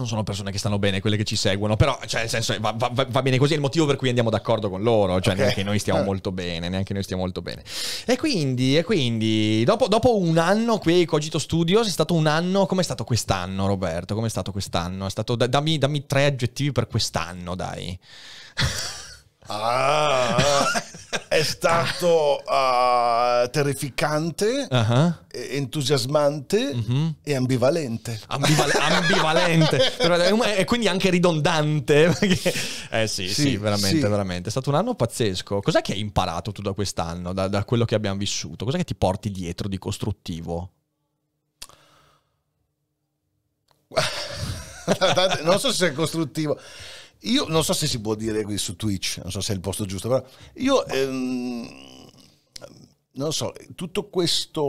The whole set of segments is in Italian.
non sono persone che stanno bene, quelle che ci seguono, però cioè, nel senso va, va, va, bene così, è il motivo per cui andiamo d'accordo con loro, cioè okay. neanche noi stiamo eh. molto bene, neanche noi stiamo molto bene. E quindi, e quindi dopo, dopo, un anno qui Cogito Studios, è stato un anno, com'è stato quest'anno Roberto? Com'è stato quest'anno? È stato, dammi, dammi tre aggettivi per quest'anno, dai. Ah, è stato uh, terrificante, uh-huh. entusiasmante uh-huh. e ambivalente. Ambival- ambivalente, e quindi anche ridondante. Perché... Eh sì, sì, sì veramente, sì. veramente. È stato un anno pazzesco. Cos'è che hai imparato tu da quest'anno, da, da quello che abbiamo vissuto? Cos'è che ti porti dietro di costruttivo? non so se è costruttivo. Io non so se si può dire qui su Twitch, non so se è il posto giusto, però io ehm, non so, tutto questo,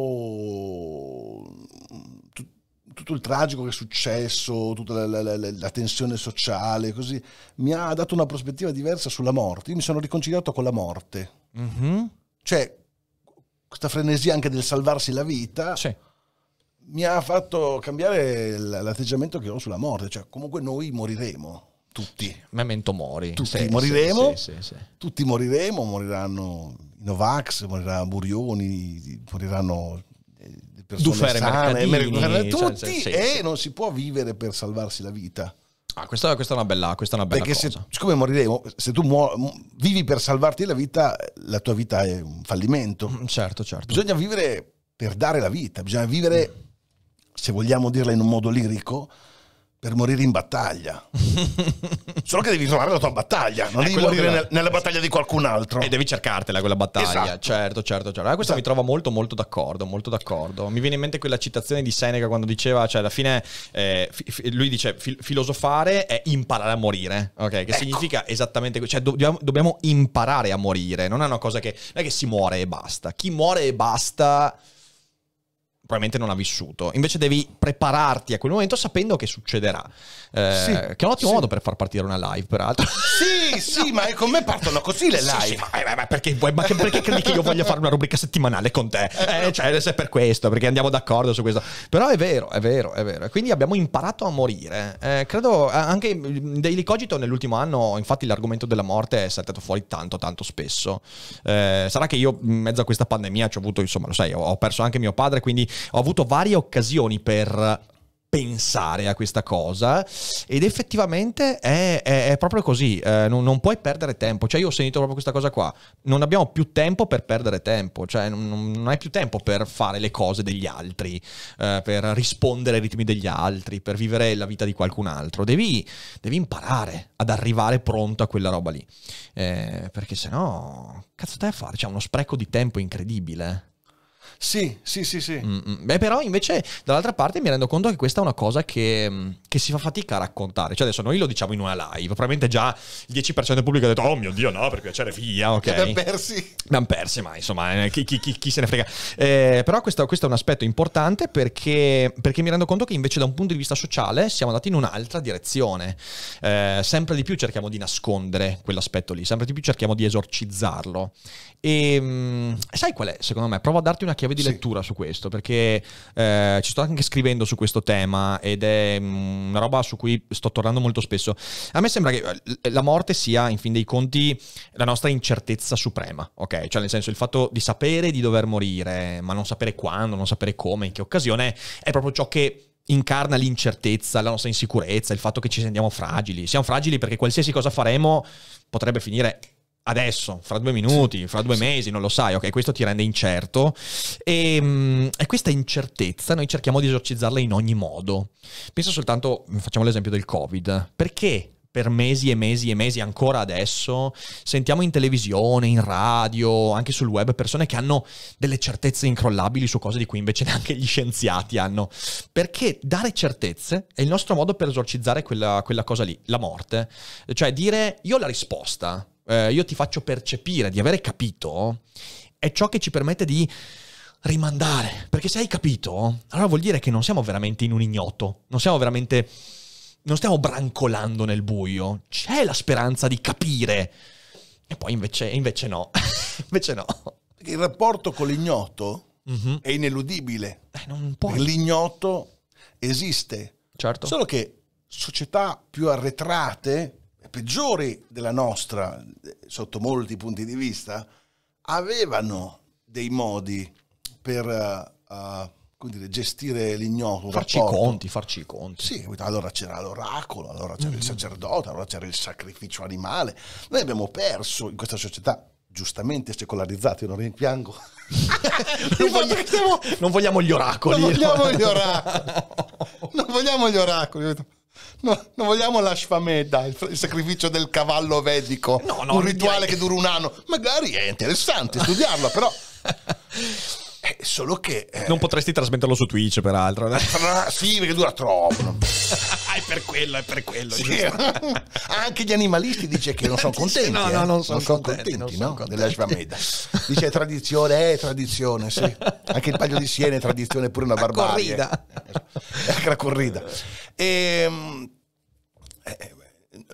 tu, tutto il tragico che è successo, tutta la, la, la, la, tensione sociale, così, mi ha dato una prospettiva diversa sulla morte. Io mi sono riconciliato con la morte. Mm-hmm. Cioè, questa frenesia anche del salvarsi la vita. Sì mi ha fatto cambiare l'atteggiamento che ho sulla morte, cioè comunque noi moriremo tutti. Memento mori. Tutti sì, moriremo, sì, sì, tutti moriremo, moriranno i Novax, morirà Burioni, moriranno eh, persone Dufere, sane, Mercadini, cioè, cioè, tutti cioè, e non si può vivere per salvarsi la vita. Ah, questa, questa, è una bella, questa è una bella Perché cosa. Se, siccome moriremo, se tu muo- vivi per salvarti la vita, la tua vita è un fallimento. Mm, certo, certo. Bisogna vivere per dare la vita, bisogna vivere, se vogliamo dirla in un modo lirico, per morire in battaglia. Solo che devi trovare la tua battaglia, non è devi morire nel, nella battaglia di qualcun altro. E devi cercartela quella battaglia. Esatto. Certo, certo, certo. Eh, ah, questo esatto. mi trova molto, molto d'accordo, molto d'accordo. Mi viene in mente quella citazione di Seneca quando diceva, cioè alla fine eh, fi lui dice fil filosofare è imparare a morire, ok? Che ecco. significa esattamente questo. Cioè dobbiamo, dobbiamo imparare a morire, non è una cosa che, non è che si muore e basta. Chi muore e basta probabilmente non ha vissuto. Invece devi prepararti a quel momento sapendo che succederà. Eh, sì, che è un ottimo sì. modo per far partire una live, peraltro. Sì, sì, no, ma con me partono così le live. Sì, eh, ma, ma, perché, vuoi, ma che, perché credi che io voglia fare una rubrica settimanale con te? Eh, cioè, se è per questo, perché andiamo d'accordo su questo. Però è vero, è vero, è vero. Quindi abbiamo imparato a morire. Eh, credo anche Daily Cogito nell'ultimo anno, infatti, l'argomento della morte è saltato fuori tanto, tanto spesso. Eh, sarà che io, in mezzo a questa pandemia, ci ho avuto, insomma, lo sai, ho perso anche mio padre, quindi ho avuto varie occasioni per pensare a questa cosa ed effettivamente è, è, è proprio così, eh, non, non, puoi perdere tempo, cioè io ho sentito proprio questa cosa qua, non abbiamo più tempo per perdere tempo, cioè non, non hai più tempo per fare le cose degli altri, eh, per rispondere ai ritmi degli altri, per vivere la vita di qualcun altro, devi, devi imparare ad arrivare pronto a quella roba lì, eh, perché sennò cazzo stai a fare, c'è uno spreco di tempo incredibile. Sì, sì, sì, sì. Mm-mm. Beh, però invece dall'altra parte mi rendo conto che questa è una cosa che, mm, che, si fa fatica a raccontare. Cioè adesso noi lo diciamo in una live, probabilmente già il 10% del pubblico ha detto oh mio Dio no, perché c'è via, ok. Abbiamo persi. Abbiamo persi, ma insomma, eh, chi, chi, chi, chi se ne frega. Eh, però questo, questo, è un aspetto importante perché, perché, mi rendo conto che invece da un punto di vista sociale siamo andati in un'altra direzione. Eh, sempre di più cerchiamo di nascondere quell'aspetto lì, sempre di più cerchiamo di esorcizzarlo. E mm, sai qual è, secondo me? Provo a darti una chiave di sì. lettura su questo, perché eh, ci sto anche scrivendo su questo tema ed è mm, una roba su cui sto tornando molto spesso. A me sembra che eh, la morte sia, in fin dei conti, la nostra incertezza suprema, ok? Cioè nel senso il fatto di sapere di dover morire, ma non sapere quando, non sapere come, in che occasione, è proprio ciò che incarna l'incertezza, la nostra insicurezza, il fatto che ci sentiamo fragili. Siamo fragili perché qualsiasi cosa faremo potrebbe finire adesso, fra due minuti, fra due mesi, non lo sai, ok, questo ti rende incerto e, ehm, e, questa incertezza noi cerchiamo di esorcizzarla in ogni modo. Penso soltanto, facciamo l'esempio del Covid, perché per mesi e mesi e mesi ancora adesso sentiamo in televisione, in radio, anche sul web persone che hanno delle certezze incrollabili su cose di cui invece neanche gli scienziati hanno. Perché dare certezze è il nostro modo per esorcizzare quella, quella cosa lì, la morte. Cioè dire io ho la risposta, eh, io ti faccio percepire di avere capito, è ciò che ci permette di rimandare. Perché se hai capito, allora vuol dire che non siamo veramente in un ignoto, non siamo veramente... non stiamo brancolando nel buio, c'è la speranza di capire. E poi invece, invece no, invece no. Il rapporto con l'ignoto mm-hmm. è ineludibile. Eh, non puoi. L'ignoto esiste. Certo. Solo che società più arretrate peggiori della nostra, sotto molti punti di vista, avevano dei modi per uh, uh, dire, gestire l'ignoto. Farci i conti, farci i conti. Sì, allora c'era l'oracolo, allora c'era mm. il mm-hmm. sacerdote, allora c'era il sacrificio animale. Noi abbiamo perso in questa società giustamente secolarizzata io non rimpiango. non, vogliamo, non vogliamo gli oracoli. Non vogliamo gli oracoli. non vogliamo gli oracoli no, non vogliamo la Shvameda, il, il, sacrificio del cavallo vedico, no, no, un rituale che dura un anno. Magari è interessante studiarlo, però... Eh, solo che... Eh... Non potresti trasmetterlo su Twitch, peraltro. Ah, sì, perché dura troppo. è per quello, è per quello. Sì. Anche gli animalisti dice che non sono contenti. no, no, eh. non sono contenti, contenti non Dice tradizione, è eh, tradizione, sì. Anche il paglio di Siena è tradizione, pure una barbarie. La corrida. Anche la corrida. E,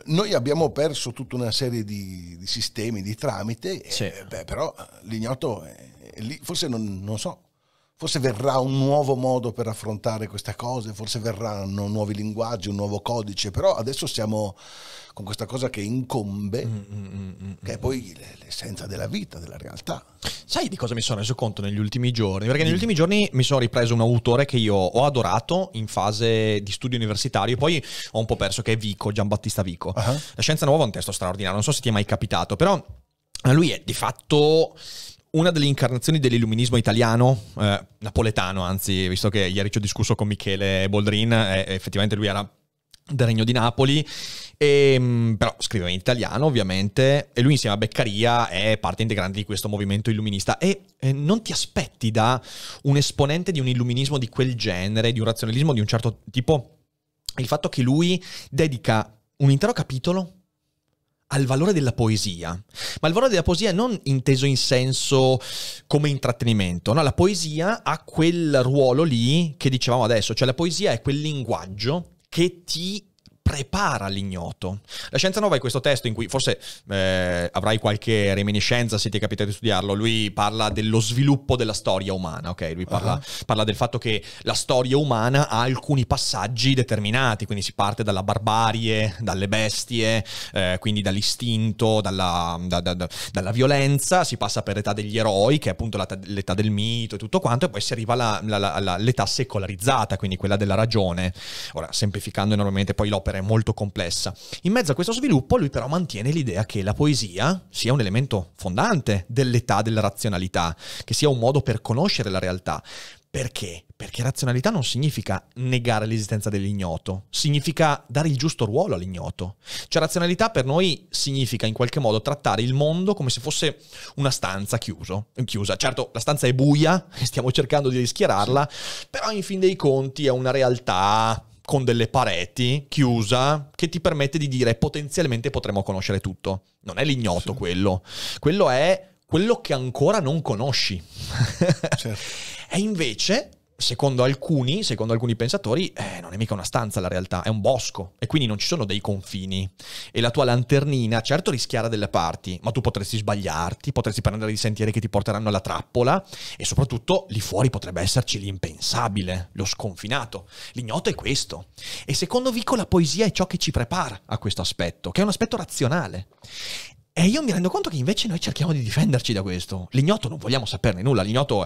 noi abbiamo perso tutta una serie di, di sistemi, di tramite, sì. Eh, beh, però l'ignoto... È, lì forse non, non so, forse verrà un nuovo modo per affrontare queste cose, forse verranno nuovi linguaggi, un nuovo codice, però adesso siamo con questa cosa che incombe, mm, mm, mm, che è poi l'essenza della vita, della realtà. Sai di cosa mi sono reso conto negli ultimi giorni? Perché negli ultimi giorni mi sono ripreso un autore che io ho adorato in fase di studio universitario, poi ho un po' perso, che è Vico, Giambattista Vico. Uh-huh. La scienza nuova è un testo straordinario, non so se ti è mai capitato, però lui è di fatto una delle incarnazioni dell'illuminismo italiano, eh, napoletano anzi, visto che ieri ci ho discusso con Michele Boldrin, eh, effettivamente lui era del Regno di Napoli, e, ehm, però scriveva in italiano ovviamente, e lui insieme a Beccaria è parte integrante di questo movimento illuminista. E eh, non ti aspetti da un esponente di un illuminismo di quel genere, di un razionalismo di un certo tipo, il fatto che lui dedica un intero capitolo al valore della poesia, ma il valore della poesia non inteso in senso come intrattenimento, no? la poesia ha quel ruolo lì che dicevamo adesso, cioè la poesia è quel linguaggio che ti prepara l'ignoto. La scienza nuova è questo testo in cui forse eh, avrai qualche reminiscenza se ti è capitato di studiarlo. Lui parla dello sviluppo della storia umana, ok? Lui parla, uh-huh. parla del fatto che la storia umana ha alcuni passaggi determinati, quindi si parte dalla barbarie, dalle bestie, eh, quindi dall'istinto, dalla, da, da, da, dalla, violenza, si passa per l'età degli eroi, che è appunto l'età, l'età del mito e tutto quanto, e poi si arriva alla, alla, alla, all'età secolarizzata, quindi quella della ragione. Ora, semplificando enormemente poi l'opera particolare, molto complessa. In mezzo a questo sviluppo lui però mantiene l'idea che la poesia sia un elemento fondante dell'età della razionalità, che sia un modo per conoscere la realtà. Perché? Perché razionalità non significa negare l'esistenza dell'ignoto, significa dare il giusto ruolo all'ignoto. Cioè razionalità per noi significa in qualche modo trattare il mondo come se fosse una stanza chiuso, chiusa. Certo, la stanza è buia, stiamo cercando di rischiararla, però in fin dei conti è una realtà con delle pareti, chiusa, che ti permette di dire potenzialmente potremmo conoscere tutto. Non è l'ignoto sì. quello, quello è quello che ancora non conosci. Certo. e invece secondo alcuni, secondo alcuni pensatori, eh, non è mica una stanza la realtà, è un bosco e quindi non ci sono dei confini. E la tua lanternina certo rischiara delle parti, ma tu potresti sbagliarti, potresti prendere dei sentieri che ti porteranno alla trappola e soprattutto lì fuori potrebbe esserci l'impensabile, lo sconfinato. L'ignoto è questo. E secondo Vico la poesia è ciò che ci prepara a questo aspetto, che è un aspetto razionale. E io mi rendo conto che invece noi cerchiamo di difenderci da questo. L'ignoto non vogliamo saperne nulla, l'ignoto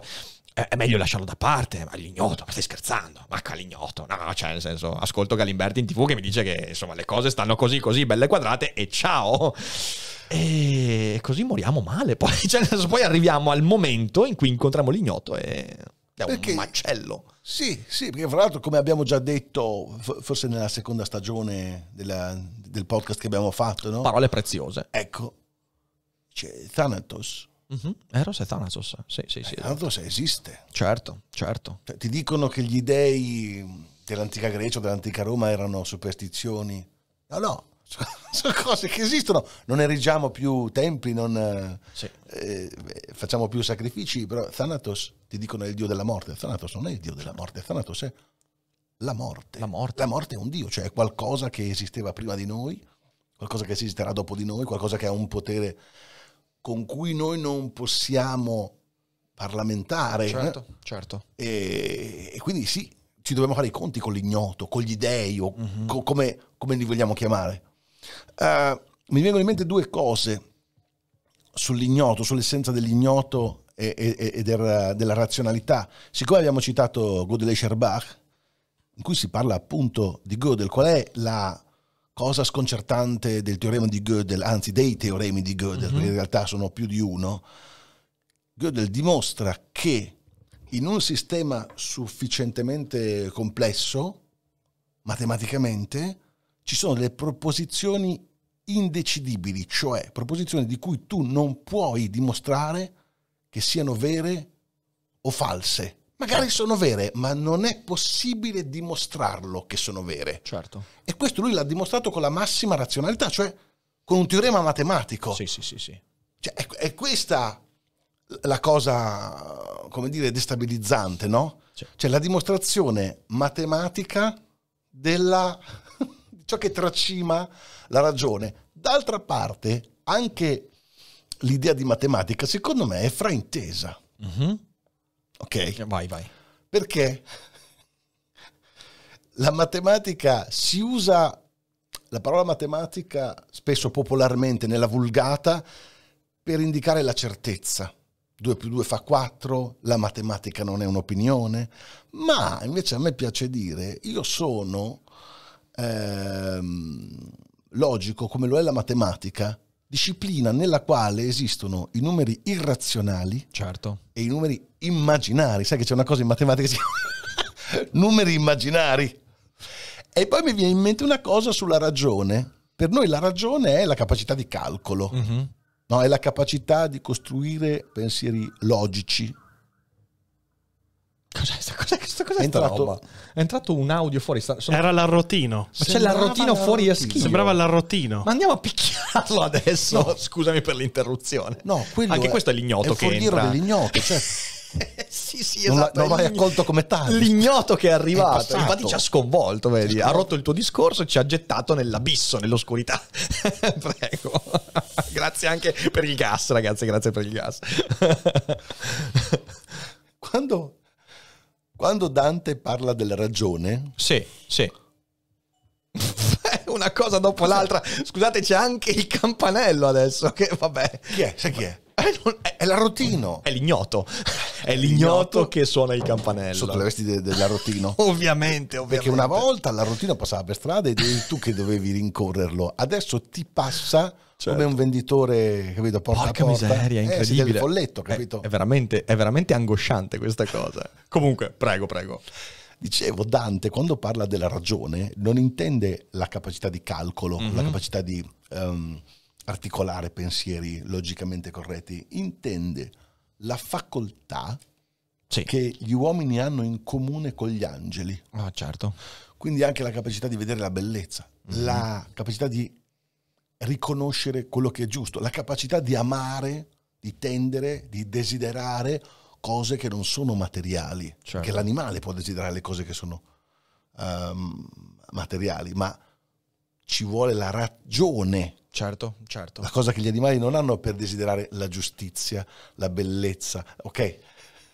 è meglio lasciarlo da parte, ma l'ignoto, ma stai scherzando, ma l'ignoto, no, cioè nel senso, ascolto Galimberti in tv che mi dice che insomma le cose stanno così così, belle quadrate e ciao! E così moriamo male, poi, cioè, senso, poi arriviamo al momento in cui incontriamo l'ignoto e è perché, un macello. Sì, sì, perché fra l'altro come abbiamo già detto, forse nella seconda stagione della, del podcast che abbiamo fatto, no? Parole preziose. Ecco, c'è Thanatos. Uh-huh. Mhm. Eh, Eros e Thanatos, sì, sì, sì. Eh, Thanatos esiste. Certo, certo. Cioè, ti dicono che gli dei dell'antica Grecia o dell'antica Roma erano superstizioni. No, no, sono cose che esistono. Non erigiamo più templi, non sì. Eh, eh, facciamo più sacrifici, però Thanatos, ti dicono, è il dio della morte. Thanatos non è il dio della morte, Thanatos è la morte. La morte, la morte è un dio, cioè è qualcosa che esisteva prima di noi, qualcosa che esisterà dopo di noi, qualcosa che ha un potere con cui noi non possiamo parlamentare. Eh? Certo, eh? certo. E, e, quindi sì, ci dobbiamo fare i conti con l'ignoto, con gli dèi o mm-hmm. co- come, come, li vogliamo chiamare. Uh, mi vengono in mente due cose sull'ignoto, sull'essenza dell'ignoto e, e, e della, della razionalità. Siccome abbiamo citato Godel e Scherbach, in cui si parla appunto di Godel, qual è la cosa sconcertante del teorema di Gödel, anzi dei teoremi di Gödel, mm-hmm. perché in realtà sono più di uno, Gödel dimostra che in un sistema sufficientemente complesso, matematicamente, ci sono delle proposizioni indecidibili, cioè proposizioni di cui tu non puoi dimostrare che siano vere o false magari sono vere, ma non è possibile dimostrarlo che sono vere. Certo. E questo lui l'ha dimostrato con la massima razionalità, cioè con un teorema matematico. Sì, sì, sì, sì. Cioè, è, è questa la cosa, come dire, destabilizzante, no? Sì. Cioè la dimostrazione matematica della, di ciò che tracima la ragione. D'altra parte, anche l'idea di matematica, secondo me, è fraintesa. Mm-hmm. Ok? Eh, vai, vai. Perché la matematica si usa, la parola matematica spesso popolarmente nella vulgata per indicare la certezza. 2 più 2 fa 4, la matematica non è un'opinione, ma invece a me piace dire io sono ehm, logico come lo è la matematica, disciplina nella quale esistono i numeri irrazionali certo. e i numeri immaginari. Sai che c'è una cosa in matematica che si chiama numeri immaginari. E poi mi viene in mente una cosa sulla ragione. Per noi la ragione è la capacità di calcolo, mm-hmm. no? è la capacità di costruire pensieri logici, Cos'è, cos'è, cos'è, cos'è entrato? È entrato un audio fuori. Sono... Era l'arrotino. Ma c'è l'arrotino fuori a schifo. Sembrava l'arrotino. Ma andiamo a picchiarlo adesso. No. Scusami per l'interruzione. No, Anche è, questo è l'ignoto è che entra. dell'ignoto, cioè. sì, sì, esatto. Non, la, non l'hai accolto come tale. L'ignoto che è arrivato. È Infatti ci ha sconvolto, vedi. Ha rotto il tuo discorso e ci ha gettato nell'abisso, nell'oscurità. Prego. grazie anche per il gas, ragazzi. Grazie per il gas. Quando quando Dante parla della ragione... Sì, sì. Una cosa dopo l'altra. Scusate, c'è anche il campanello adesso, che vabbè. Chi è? Sai chi è? È, non, è, è la Rotino. È l'ignoto. È l'ignoto che suona il campanello. Sotto le vesti della de Rotino. ovviamente, ovviamente. Perché una volta la rotina passava per strada e tu che dovevi rincorrerlo. Adesso ti passa Certo. come un venditore, capito, porta Porca a porta. miseria, eh, incredibile. Eh, del folletto, capito? È, è, veramente, è veramente angosciante questa cosa. Comunque, prego, prego. Dicevo, Dante, quando parla della ragione, non intende la capacità di calcolo, mm-hmm. la mhm. capacità di um, articolare pensieri logicamente corretti, intende la facoltà sì. che gli uomini hanno in comune con gli angeli. Ah, certo. Quindi anche la capacità di vedere la bellezza, mm-hmm. la capacità di riconoscere quello che è giusto, la capacità di amare, di tendere, di desiderare cose che non sono materiali, certo. che l'animale può desiderare le cose che sono um, materiali, ma ci vuole la ragione. Certo, certo. La cosa che gli animali non hanno per desiderare la giustizia, la bellezza. Ok,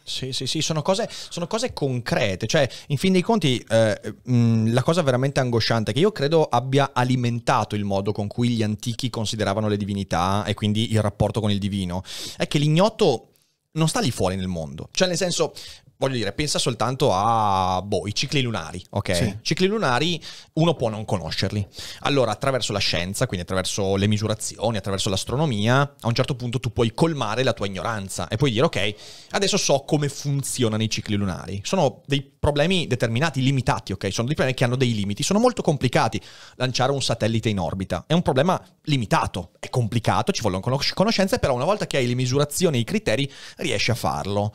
sì, sì, sì, sono cose, sono cose concrete, cioè in fin dei conti eh, mh, la cosa veramente angosciante è che io credo abbia alimentato il modo con cui gli antichi consideravano le divinità e quindi il rapporto con il divino, è che l'ignoto non sta lì fuori nel mondo. Cioè, nel senso, voglio dire, pensa soltanto a boh, i cicli lunari, ok? Sì. Cicli lunari uno può non conoscerli. Allora, attraverso la scienza, quindi attraverso le misurazioni, attraverso l'astronomia, a un certo punto tu puoi colmare la tua ignoranza e puoi dire, ok, adesso so come funzionano i cicli lunari. Sono dei problemi determinati, limitati, ok? Sono dei problemi che hanno dei limiti, sono molto complicati. Lanciare un satellite in orbita è un problema limitato, è complicato, ci vogliono conoscenze, però una volta che hai le misurazioni e i criteri riesci a farlo.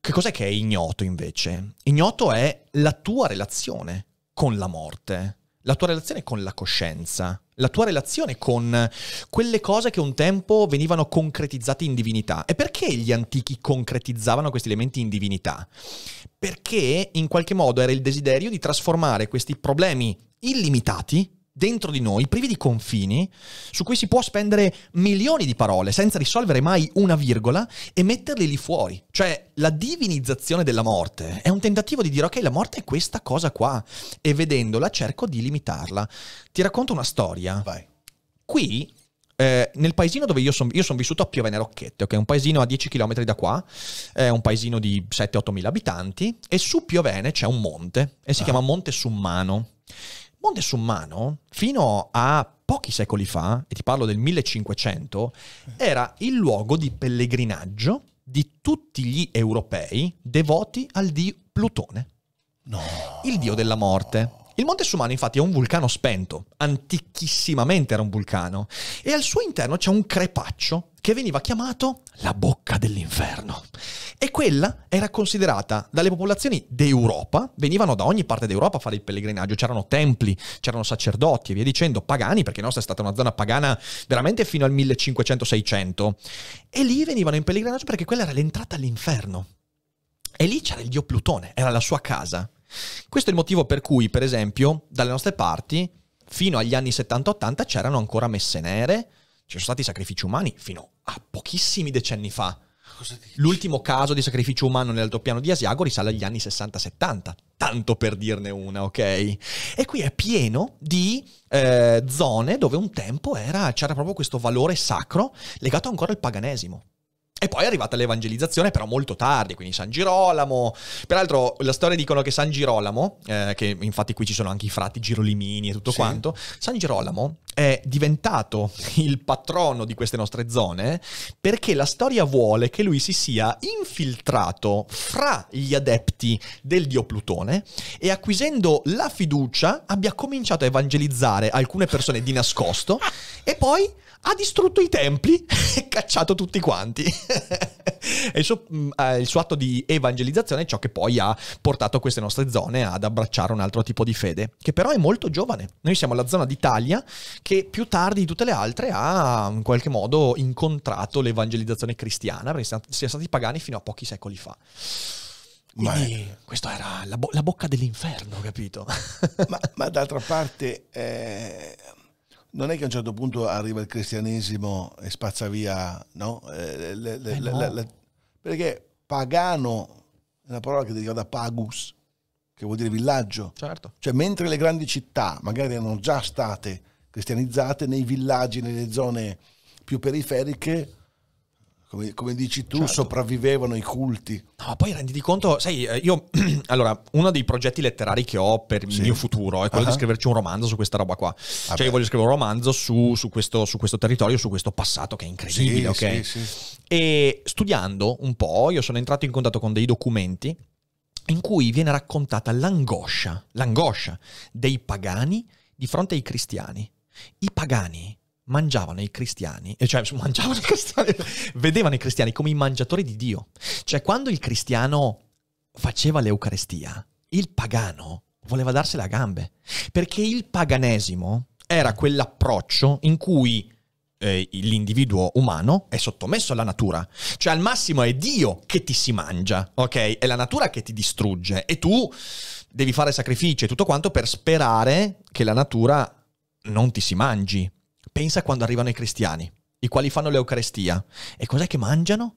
Che cos'è che è ignoto invece? Ignoto è la tua relazione con la morte, la tua relazione con la coscienza, la tua relazione con quelle cose che un tempo venivano concretizzate in divinità. E perché gli antichi concretizzavano questi elementi in divinità? Perché in qualche modo era il desiderio di trasformare questi problemi illimitati dentro di noi, privi di confini, su cui si può spendere milioni di parole senza risolvere mai una virgola e metterli lì fuori. Cioè, la divinizzazione della morte è un tentativo di dire ok, la morte è questa cosa qua e vedendola cerco di limitarla. Ti racconto una storia. Vai. Qui eh, nel paesino dove io sono son vissuto a Piovene Rocchette, ok? Un paesino a 10 km da qua, è un paesino di 7-8 mila abitanti e su Piovene c'è un monte e si ah. chiama Monte Summano. Montesummano, fino a pochi secoli fa, e ti parlo del 1500, era il luogo di pellegrinaggio di tutti gli europei devoti al dio Plutone. No. Il dio della morte. Il Monte Sumano infatti è un vulcano spento, antichissimamente era un vulcano, e al suo interno c'è un crepaccio che veniva chiamato la bocca dell'inferno. E quella era considerata dalle popolazioni d'Europa, venivano da ogni parte d'Europa a fare il pellegrinaggio, c'erano templi, c'erano sacerdoti e via dicendo, pagani, perché nostra è stata una zona pagana veramente fino al 1500-600, e lì venivano in pellegrinaggio perché quella era l'entrata all'inferno. E lì c'era il dio Plutone, era la sua casa. Questo è il motivo per cui, per esempio, dalle nostre parti, fino agli anni 70-80 c'erano ancora messe nere, ci sono stati sacrifici umani fino a pochissimi decenni fa. L'ultimo caso di sacrificio umano nell'altopiano di Asiago risale agli anni 60-70, tanto per dirne una, ok? E qui è pieno di eh, zone dove un tempo era, c'era proprio questo valore sacro legato ancora al paganesimo. E poi è arrivata l'evangelizzazione, però molto tardi, quindi San Girolamo. Peraltro, la storia dicono che San Girolamo, eh, che infatti qui ci sono anche i frati Girolimini e tutto sì. quanto, San Girolamo è diventato il patrono di queste nostre zone perché la storia vuole che lui si sia infiltrato fra gli adepti del dio Plutone e acquisendo la fiducia abbia cominciato a evangelizzare alcune persone di nascosto e poi ha distrutto i templi e cacciato tutti quanti. il, suo, mm, eh, il, suo, atto di evangelizzazione è ciò che poi ha portato queste nostre zone ad abbracciare un altro tipo di fede, che però è molto giovane. Noi siamo la zona d'Italia che più tardi di tutte le altre ha in qualche modo incontrato l'evangelizzazione cristiana, perché siamo stati pagani fino a pochi secoli fa. Quindi ma, questa era la, bo- la, bocca dell'inferno, capito? ma, ma d'altra parte... Eh non è che a un certo punto arriva il cristianesimo e spazza via, no? Eh, le, le, eh no. Le, perché pagano è una parola che deriva da pagus, che vuol dire villaggio. Certo. Cioè, mentre le grandi città magari erano già state cristianizzate, nei villaggi, nelle zone più periferiche, come, come, dici tu, certo. sopravvivevano i culti. No, poi renditi conto, sai, eh, io, allora, uno dei progetti letterari che ho per il sì. mio futuro è quello uh-huh. di ah. scriverci un romanzo su questa roba qua. Vabbè. Ah, cioè, io voglio scrivere un romanzo su, su, questo, su, questo, territorio, su questo passato che è incredibile, sì, ok? Sì, e studiando un po', io sono entrato in contatto con dei documenti in cui viene raccontata l'angoscia, l'angoscia dei pagani di fronte ai cristiani. I pagani mangiavano i cristiani, eh, cioè mangiavano i cristiani, vedevano i cristiani come i mangiatori di Dio. Cioè quando il cristiano faceva l'Eucarestia, il pagano voleva darsela a gambe, perché il paganesimo era quell'approccio in cui eh, l'individuo umano è sottomesso alla natura, cioè al massimo è Dio che ti si mangia, ok? È la natura che ti distrugge e tu devi fare sacrifici e tutto quanto per sperare che la natura non ti si mangi, pensa quando arrivano i cristiani, i quali fanno l'Eucarestia. E cos'è che mangiano?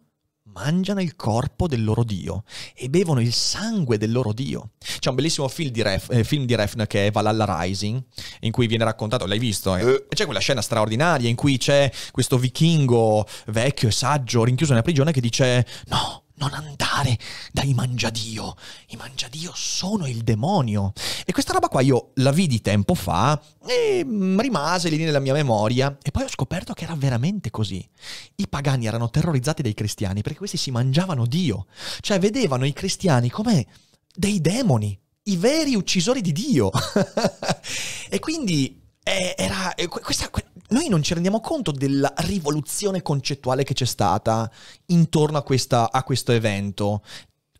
mangiano il corpo del loro Dio e bevono il sangue del loro Dio. C'è un bellissimo film di, Ref, eh, film di Refn che è Valhalla Rising, in cui viene raccontato, l'hai visto? Eh, eh? C'è quella scena straordinaria in cui c'è questo vichingo vecchio e saggio rinchiuso nella prigione che dice no, non andare dai mangiadio. I mangiadio sono il demonio. E questa roba qua io la vidi tempo fa e rimase lì nella mia memoria. E poi ho scoperto che era veramente così. I pagani erano terrorizzati dai cristiani perché questi si mangiavano Dio. Cioè vedevano i cristiani come dei demoni. I veri uccisori di Dio. e quindi eh, era, eh, questa, noi non ci rendiamo conto della rivoluzione concettuale che c'è stata intorno a, questa, a questo evento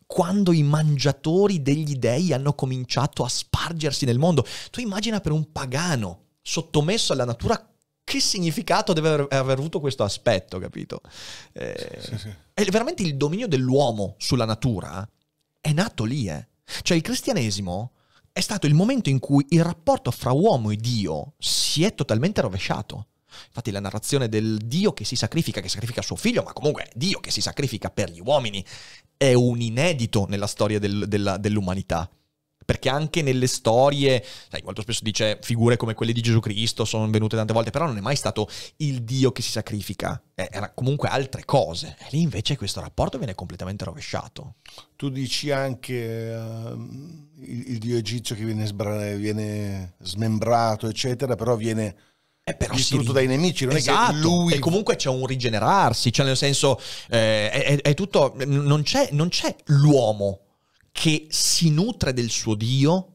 quando i mangiatori degli dei hanno cominciato a spargersi nel mondo. Tu immagina per un pagano sottomesso alla natura che significato deve aver, aver avuto questo aspetto, capito? Eh, sì, sì, sì. È veramente il dominio dell'uomo sulla natura eh, è nato lì, eh. Cioè il cristianesimo è stato il momento in cui il rapporto fra uomo e Dio si è totalmente rovesciato. Infatti la narrazione del Dio che si sacrifica, che sacrifica suo figlio, ma comunque Dio che si sacrifica per gli uomini, è un inedito nella storia del, della, dell'umanità. Perché anche nelle storie, sai, molto spesso dice figure come quelle di Gesù Cristo sono venute tante volte, però non è mai stato il Dio che si sacrifica, eh, era comunque altre cose. E lì invece questo rapporto viene completamente rovesciato. Tu dici anche uh, il, il, Dio egizio che viene, sbra- viene smembrato, eccetera, però viene... Eh, però distrutto si... dai nemici, non esatto. è che esatto. lui... E comunque c'è un rigenerarsi, cioè nel senso, eh, è, è, tutto, non c'è, non c'è l'uomo che si nutre del suo Dio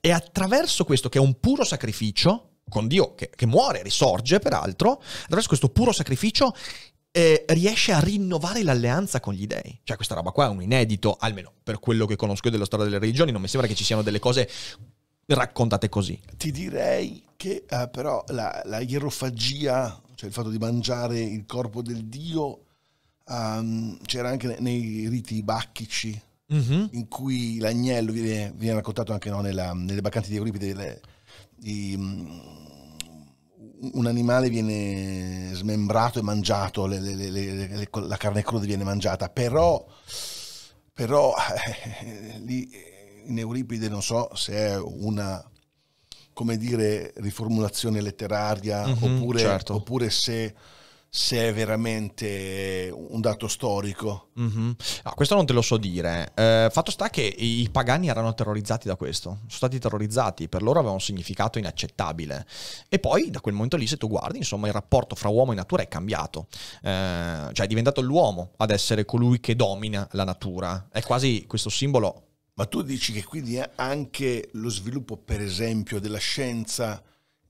e attraverso questo, che è un puro sacrificio, con Dio che, che muore, risorge peraltro, attraverso questo puro sacrificio eh, riesce a rinnovare l'alleanza con gli dei. Cioè questa roba qua è un inedito, almeno per quello che conosco io della storia delle religioni, non mi sembra che ci siano delle cose raccontate così. Ti direi che eh, però la, la ierofagia, cioè il fatto di mangiare il corpo del Dio, um, c'era anche nei riti bacchici mm-hmm. in cui l'agnello viene, viene raccontato anche no, nella, nelle bacanti di Euripide. Le, di, um, mm, un animale viene smembrato e mangiato, le, le, la carne cruda viene mangiata, però, però eh, lì in Euripide non so se è una come dire, riformulazione letteraria mm-hmm, oppure, certo. oppure se se è veramente un dato storico. Mm-hmm. No, ah, questo non te lo so dire. Eh, fatto sta che i pagani erano terrorizzati da questo, sono stati terrorizzati, per loro aveva un significato inaccettabile. E poi da quel momento lì, se tu guardi, insomma, il rapporto fra uomo e natura è cambiato, eh, cioè è diventato l'uomo ad essere colui che domina la natura. È quasi questo simbolo. Ma tu dici che quindi anche lo sviluppo, per esempio, della scienza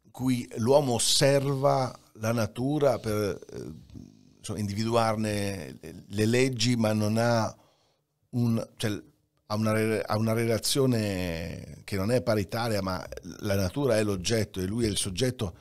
in cui l'uomo osserva la natura per eh, insomma, individuarne le leggi, ma non ha, un, cioè, ha, una, ha una relazione che non è paritaria, ma la natura è l'oggetto e lui è il soggetto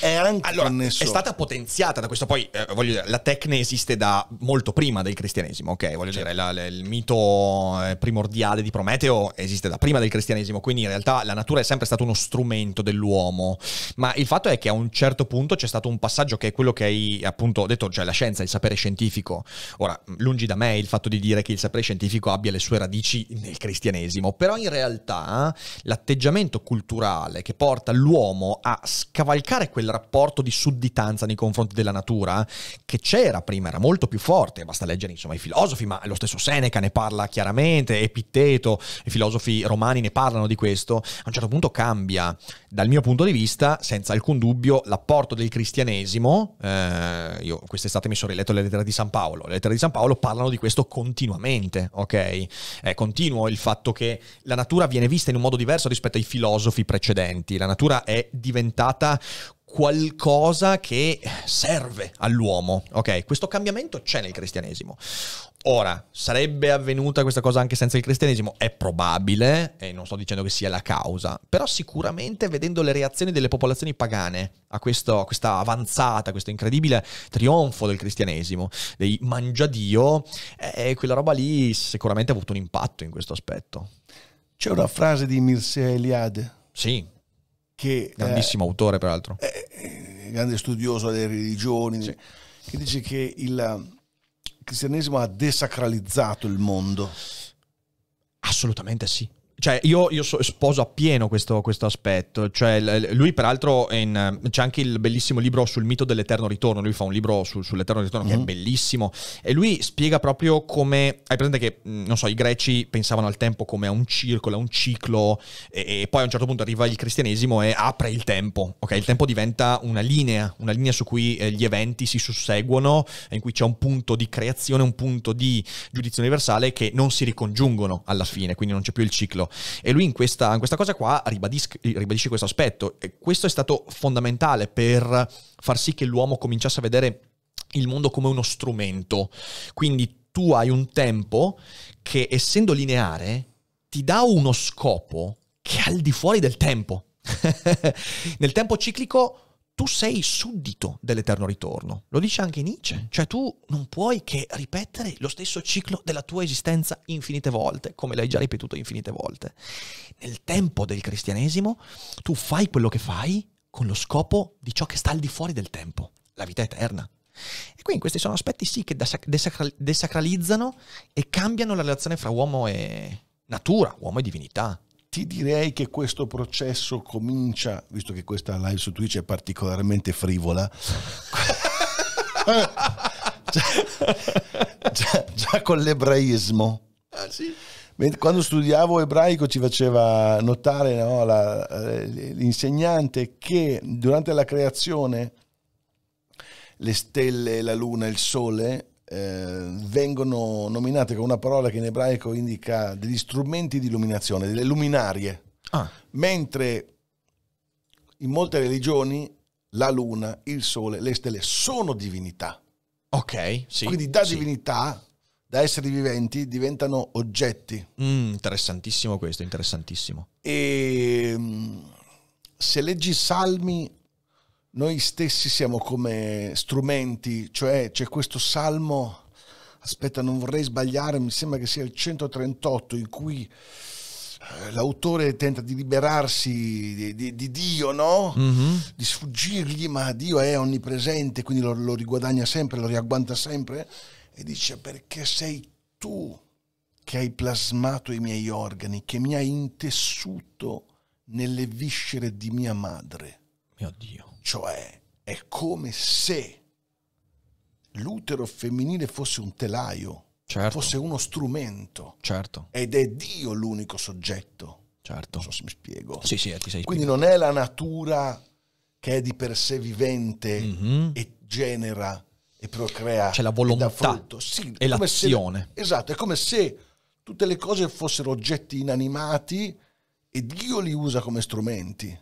è anche allora, connesso. È stata potenziata da questo. Poi, eh, voglio dire, la tecne esiste da molto prima del cristianesimo, ok? Voglio certo. dire, la, la, il mito eh, primordiale di Prometeo esiste da prima del cristianesimo, quindi in realtà la natura è sempre stato uno strumento dell'uomo. Ma il fatto è che a un certo punto c'è stato un passaggio che è quello che hai appunto detto, cioè la scienza, il sapere scientifico. Ora, lungi da me il fatto di dire che il sapere scientifico abbia le sue radici nel cristianesimo, però in realtà l'atteggiamento culturale che porta l'uomo a scavalcare cambiare quel rapporto di sudditanza nei confronti della natura che c'era prima, era molto più forte, basta leggere insomma i filosofi, ma lo stesso Seneca ne parla chiaramente, Epitteto, i filosofi romani ne parlano di questo, a un certo punto cambia, dal mio punto di vista, senza alcun dubbio, l'apporto del cristianesimo, eh, io quest'estate mi sono riletto le lettere di San Paolo, le lettere di San Paolo parlano di questo continuamente, ok? È continuo il fatto che la natura viene vista in un modo diverso rispetto ai filosofi precedenti, la natura è diventata qualcosa che serve all'uomo. Ok, questo cambiamento c'è nel cristianesimo. Ora, sarebbe avvenuta questa cosa anche senza il cristianesimo? È probabile, e non sto dicendo che sia la causa, però sicuramente vedendo le reazioni delle popolazioni pagane a, questo, a questa avanzata, a questo incredibile trionfo del cristianesimo, dei mangiadio, eh, quella roba lì sicuramente ha avuto un impatto in questo aspetto. C'è una frase di Mircea Eliade. Sì, che... Grandissimo eh, autore, peraltro. Eh, eh, grande studioso delle religioni, sì. che dice che il eh, cristianesimo ha desacralizzato il mondo. Assolutamente sì. Cioè, io, io so, sposo appieno questo, questo aspetto. Cioè, lui, peraltro, in, c'è anche il bellissimo libro sul mito dell'eterno ritorno. Lui fa un libro su, sull'eterno ritorno mm-hmm. che è mm-hmm. bellissimo. E lui spiega proprio come. Hai presente che, mm, non so, i greci pensavano al tempo come a un circolo, a un ciclo, e, e poi a un certo punto arriva il cristianesimo e apre il tempo. Ok, il tempo diventa una linea, una linea su cui eh, gli eventi si susseguono, in cui c'è un punto di creazione, un punto di giudizio universale che non si ricongiungono alla fine, quindi non c'è più il ciclo. E lui in questa, in questa cosa qua ribadisce questo aspetto. E questo è stato fondamentale per far sì che l'uomo cominciasse a vedere il mondo come uno strumento. Quindi tu hai un tempo che, essendo lineare, ti dà uno scopo che è al di fuori del tempo. Nel tempo ciclico tu sei suddito dell'eterno ritorno. Lo dice anche Nietzsche. Mm. Cioè tu non puoi che ripetere lo stesso ciclo della tua esistenza infinite volte, come l'hai già ripetuto infinite volte. Nel tempo del cristianesimo tu fai quello che fai con lo scopo di ciò che sta al di fuori del tempo, la vita eterna. E quindi questi sono aspetti sì che desacralizzano e cambiano la relazione fra uomo e natura, uomo e divinità, ti direi che questo processo comincia, visto che questa live su Twitch è particolarmente frivola. già, cioè, già, già, con l'ebraismo. Ah, sì. Quando studiavo ebraico ci faceva notare no, la, eh, l'insegnante che durante la creazione le stelle, la luna, il sole eh, vengono nominate con una parola che in ebraico indica degli strumenti di illuminazione, delle luminarie. Ah. Mentre in molte religioni la luna, il sole, le stelle sono divinità. Ok, sì. Quindi da sì. divinità, da esseri viventi, diventano oggetti. Mm, interessantissimo questo, interessantissimo. E mm, se leggi Salmi noi stessi siamo come strumenti, cioè c'è questo salmo, aspetta non vorrei sbagliare, mi sembra che sia il 138 in cui eh, l'autore tenta di liberarsi di, di, di Dio, no? Mm-hmm. Di sfuggirgli, ma Dio è onnipresente, quindi lo, lo riguadagna sempre, lo riagguanta sempre e dice perché sei tu che hai plasmato i miei organi, che mi hai intessuto nelle viscere di mia madre. Mio Dio. Cioè, è come se l'utero femminile fosse un telaio, certo. fosse uno strumento. Certo. Ed è Dio l'unico soggetto. Certo. Non so se mi spiego. Sì, sì, eh, Quindi non è la natura che è di per sé vivente mm-hmm. e genera e procrea. C'è la volontà e, sì, e l'azione. Se, esatto, è come se tutte le cose fossero oggetti inanimati e Dio li usa come strumenti.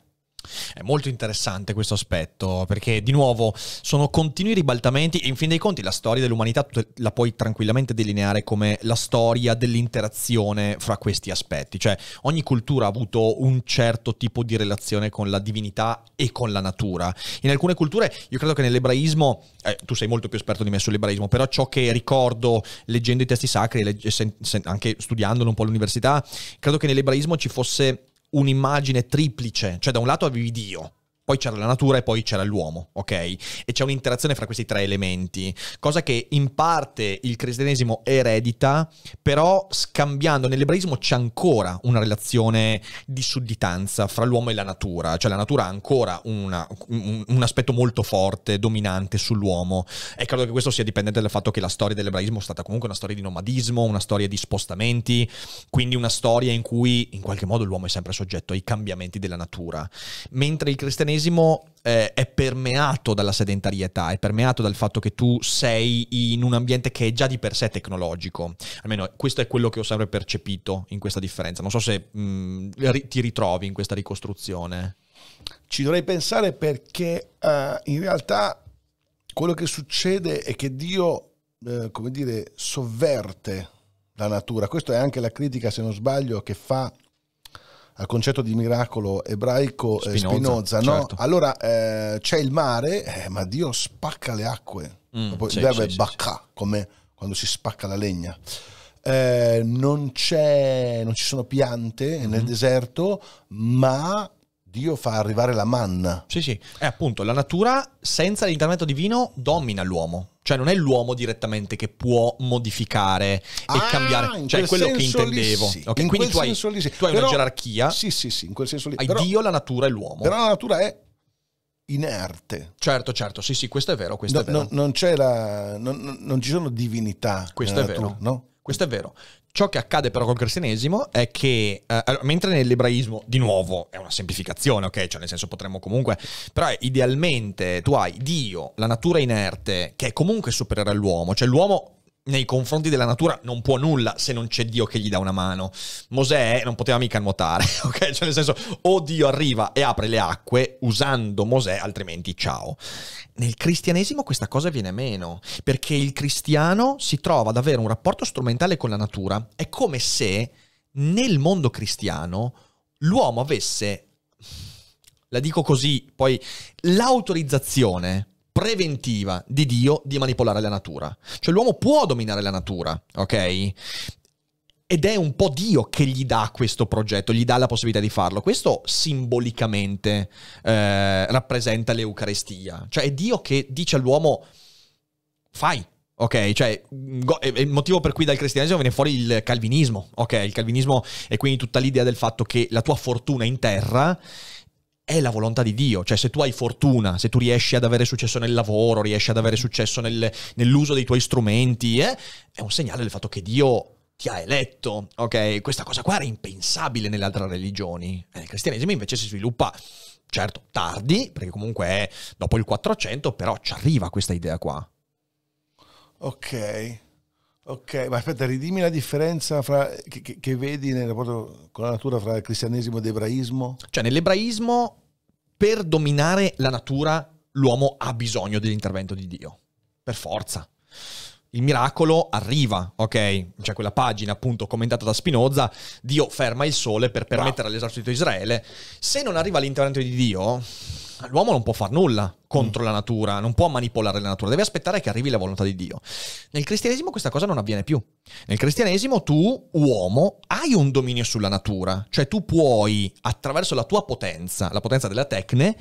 È molto interessante questo aspetto perché di nuovo sono continui ribaltamenti e in fin dei conti la storia dell'umanità la puoi tranquillamente delineare come la storia dell'interazione fra questi aspetti, cioè ogni cultura ha avuto un certo tipo di relazione con la divinità e con la natura. In alcune culture io credo che nell'ebraismo, eh, tu sei molto più esperto di me sull'ebraismo, però ciò che ricordo leggendo i testi sacri e anche studiandolo un po' all'università, credo che nell'ebraismo ci fosse un'immagine triplice, cioè da un lato avevi Dio, poi c'era la natura e poi c'era l'uomo, ok? E c'è un'interazione fra questi tre elementi, cosa che in parte il cristianesimo eredita, però scambiando nell'ebraismo c'è ancora una relazione di sudditanza fra l'uomo e la natura, cioè la natura ha ancora una, un, un, aspetto molto forte, dominante sull'uomo e credo che questo sia dipendente dal fatto che la storia dell'ebraismo è stata comunque una storia di nomadismo, una storia di spostamenti, quindi una storia in cui in qualche modo l'uomo è sempre soggetto ai cambiamenti della natura, mentre il cristianesimo l'umanesimo eh, è permeato dalla sedentarietà, è permeato dal fatto che tu sei in un ambiente che è già di per sé tecnologico. Almeno questo è quello che ho sempre percepito in questa differenza. Non so se mh, mm, ti ritrovi in questa ricostruzione. Ci dovrei pensare perché uh, in realtà quello che succede è che Dio, eh, come dire, sovverte la natura. Questa è anche la critica, se non sbaglio, che fa al concetto di miracolo ebraico eh, Spinoza, Spinoza no? certo. allora eh, c'è il mare, eh, ma Dio spacca le acque, mm, poi verbo è bacca, come quando si spacca la legna. Eh, non, non, ci sono piante mm-hmm. nel mhm. deserto, ma Dio fa arrivare la manna. Sì, sì. E eh, appunto, la natura senza l'intervento divino domina l'uomo. Cioè non è l'uomo direttamente che può modificare e ah, cambiare, cioè è quello che intendevo. Sì. Okay, in quindi tu hai, sì. tu hai però, una gerarchia. Sì, sì, sì, in quel senso lì. Hai però, Dio, la natura e l'uomo. Però la natura è inerte. Certo, certo, sì, sì, questo è vero, questo no, è vero. Non, non, la, non, non, ci sono divinità. Questo è natura, vero. No? Questo è vero. Ciò che accade però col cristianesimo è che, eh, mentre nell'ebraismo, di nuovo, è una semplificazione, ok? Cioè nel senso potremmo comunque, però idealmente tu hai Dio, la natura inerte, che è comunque superiore all'uomo, cioè l'uomo nei confronti della natura non può nulla se non c'è Dio che gli dà una mano. Mosè non poteva mica nuotare, ok? Cioè nel senso, o Dio arriva e apre le acque usando Mosè, altrimenti ciao. Nel cristianesimo questa cosa viene meno, perché il cristiano si trova ad avere un rapporto strumentale con la natura. È come se nel mondo cristiano l'uomo avesse, la dico così, poi l'autorizzazione preventiva di Dio di manipolare la natura. Cioè l'uomo può dominare la natura, ok? Ed è un po' Dio che gli dà questo progetto, gli dà la possibilità di farlo. Questo simbolicamente eh, rappresenta l'Eucarestia. Cioè è Dio che dice all'uomo fai, Ok, cioè il motivo per cui dal cristianesimo viene fuori il calvinismo, ok? Il calvinismo è quindi tutta l'idea del fatto che la tua fortuna in terra è la volontà di Dio, cioè se tu hai fortuna, se tu riesci ad avere successo nel lavoro, riesci ad avere successo nel, nell'uso dei tuoi strumenti, eh, è un segnale del fatto che Dio ti ha eletto, ok? Questa cosa qua era impensabile nelle altre religioni, eh, nel cristianesimo invece si sviluppa certo tardi, perché comunque è dopo il 400, però ci arriva questa idea qua. Ok, ok, ma aspetta, ridimmi la differenza fra, che, che, che, vedi nel rapporto con la natura fra il cristianesimo ed ebraismo? Cioè nell'ebraismo per dominare la natura l'uomo ha bisogno dell'intervento di Dio, per forza. Il miracolo arriva, ok? C'è quella pagina appunto commentata da Spinoza, Dio ferma il sole per permettere wow. all'esercito di Israele. Se non arriva l'intervento di Dio, l'uomo non può fare nulla contro mm. la natura, non può manipolare la natura, deve aspettare che arrivi la volontà di Dio. Nel cristianesimo questa cosa non avviene più. Nel cristianesimo tu, uomo, hai un dominio sulla natura, cioè tu puoi, attraverso la tua potenza, la potenza della tecne,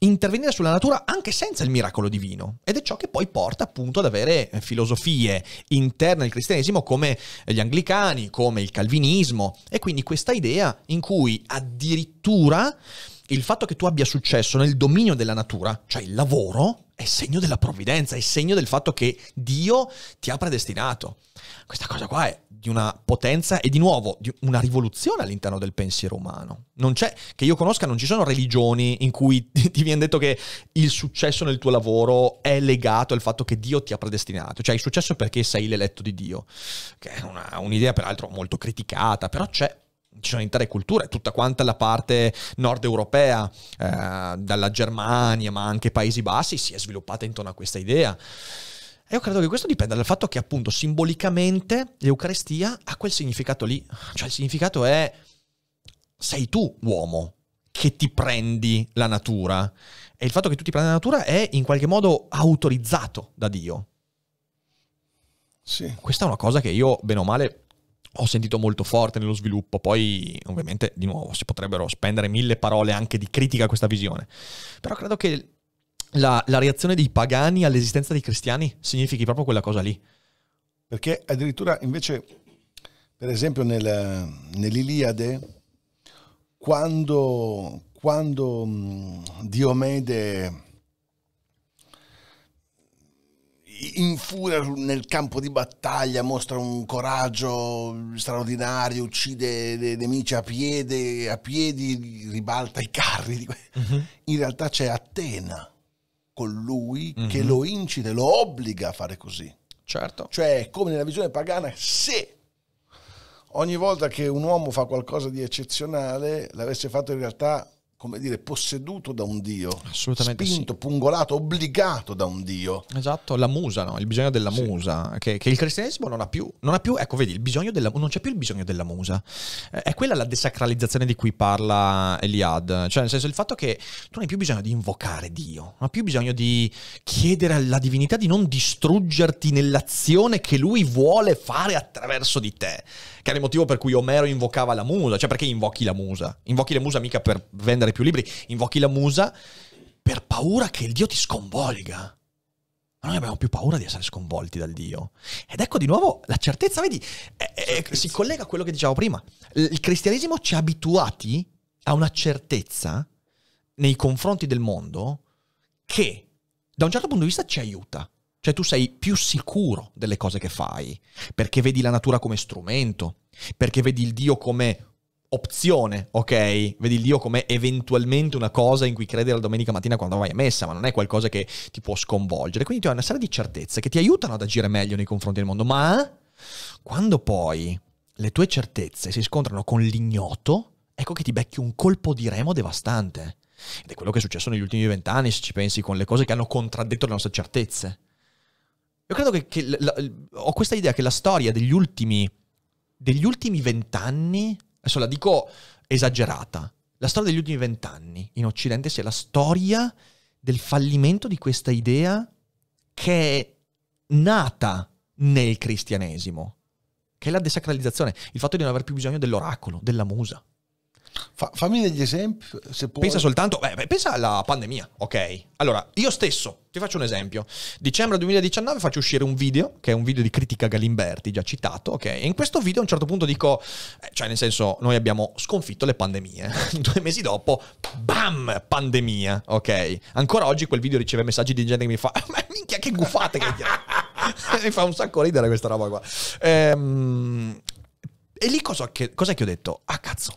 intervenire sulla natura anche senza il miracolo divino. Ed è ciò che poi porta appunto ad avere eh, filosofie interne al cristianesimo come gli anglicani, come il calvinismo, e quindi questa idea in cui addirittura il fatto che tu abbia successo nel dominio della natura, cioè il lavoro, è segno della provvidenza, è segno del fatto che Dio ti ha predestinato. Questa cosa qua è di una potenza e di nuovo di una rivoluzione all'interno del pensiero umano. Non c'è, che io conosca, non ci sono religioni in cui ti viene detto che il successo nel tuo lavoro è legato al fatto che Dio ti ha predestinato, cioè il successo perché sei l'eletto di Dio, che è una, un'idea peraltro molto criticata, però c'è ci sono intere culture, tutta quanta la parte nord europea, eh, dalla Germania ma anche Paesi Bassi, si è sviluppata intorno a questa idea. E io credo che questo dipenda dal fatto che appunto simbolicamente l'Eucarestia ha quel significato lì, cioè il significato è sei tu uomo che ti prendi la natura e il fatto che tu ti prendi la natura è in qualche modo autorizzato da Dio. Sì. Questa è una cosa che io, bene o male, ho sentito molto forte nello sviluppo. Poi, ovviamente, di nuovo, si potrebbero spendere mille parole anche di critica a questa visione. Però credo che la, la reazione dei pagani all'esistenza dei cristiani significhi proprio quella cosa lì. Perché addirittura, invece, per esempio, nel, nell'Iliade, quando, quando Diomede in furia nel campo di battaglia, mostra un coraggio straordinario, uccide dei nemici a, piede, a piedi, ribalta i carri. Uh-huh. In realtà c'è Atena con lui uh-huh. che mhm. lo incide, lo obbliga a fare così. Certo. Cioè, come nella visione pagana, se ogni volta che un uomo fa qualcosa di eccezionale l'avesse fatto in realtà come dire, posseduto da un Dio, Assolutamente spinto, sì. pungolato, obbligato da un Dio. Esatto, la musa, no? il bisogno della sì. musa, che, che, il cristianesimo non ha più, non ha più ecco vedi, della, non c'è più il bisogno della musa. È quella la desacralizzazione di cui parla Eliad, cioè nel senso il fatto che tu non hai più bisogno di invocare Dio, non hai più bisogno di chiedere alla divinità di non distruggerti nell'azione che lui vuole fare attraverso di te, che era il motivo per cui Omero invocava la musa, cioè perché invochi la musa? Invochi la musa mica per vendere leggere più libri, invochi la musa per paura che il Dio ti sconvolga. Ma noi abbiamo più paura di essere sconvolti dal Dio. Ed ecco di nuovo la certezza, vedi, è, è, si collega a quello che dicevo prima. Il cristianesimo ci ha abituati a una certezza nei confronti del mondo che da un certo punto di vista ci aiuta. Cioè tu sei più sicuro delle cose che fai, perché vedi la natura come strumento, perché vedi il Dio come opzione, ok? Vedi Dio come eventualmente una cosa in cui credere la domenica mattina quando vai a messa, ma non è qualcosa che ti può sconvolgere. Quindi tu hai una serie di certezze che ti aiutano ad agire meglio nei confronti del mondo, ma quando poi le tue certezze si scontrano con l'ignoto, ecco che ti becchi un colpo di remo devastante. Ed è quello che è successo negli ultimi vent'anni, se ci pensi, con le cose che hanno contraddetto le nostre certezze. Io credo che, che la, ho questa idea che la storia degli ultimi degli ultimi vent'anni adesso la dico esagerata, la storia degli ultimi vent'anni in Occidente sia la storia del fallimento di questa idea che è nata nel cristianesimo, che è la desacralizzazione, il fatto di non aver più bisogno dell'oracolo, della musa. Fa, fammi degli esempi, se puoi. Pensa soltanto, beh, pensa alla pandemia, ok? Allora, io stesso, ti faccio un esempio. Dicembre 2019 faccio uscire un video, che è un video di critica Galimberti, già citato, ok? E in questo video a un certo punto dico, eh, cioè nel senso, noi abbiamo sconfitto le pandemie. Due mesi dopo, bam, pandemia, ok? Ancora oggi quel video riceve messaggi di gente che mi fa, ma minchia che gufate che Mi fa un sacco ridere questa roba qua. Ehm, e lì cosa che, cos'è che ho detto? Ah cazzo,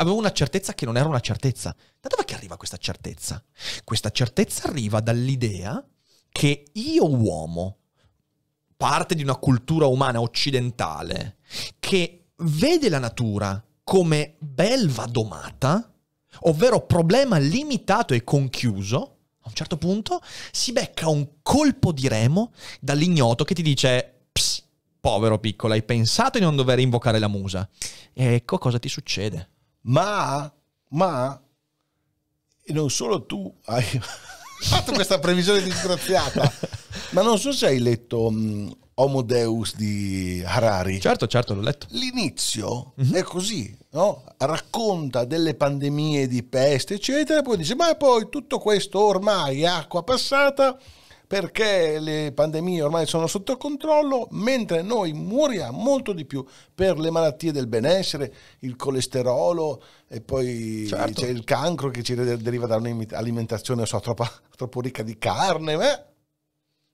Avevo una certezza che non era una certezza. Da dove che arriva questa certezza? Questa certezza arriva dall'idea che io uomo, parte di una cultura umana occidentale, che vede la natura come belva domata, ovvero problema limitato e conchiuso, a un certo punto si becca un colpo di remo dall'ignoto che ti dice, Psst, povero piccolo, hai pensato di non dover invocare la musa. E ecco cosa ti succede ma, ma non solo tu hai fatto questa previsione disgraziata, ma non so se hai letto um, Homo Deus di Harari. Certo, certo, l'ho letto. L'inizio mm-hmm. è così, no? racconta delle pandemie di peste, eccetera, poi dice, ma poi tutto questo ormai è acqua passata perché le pandemie ormai sono sotto controllo, mentre noi muoriamo molto di più per le malattie del benessere, il colesterolo e poi certo. c'è il cancro che ci deriva da un'alimentazione so, troppo, troppo, ricca di carne. Eh?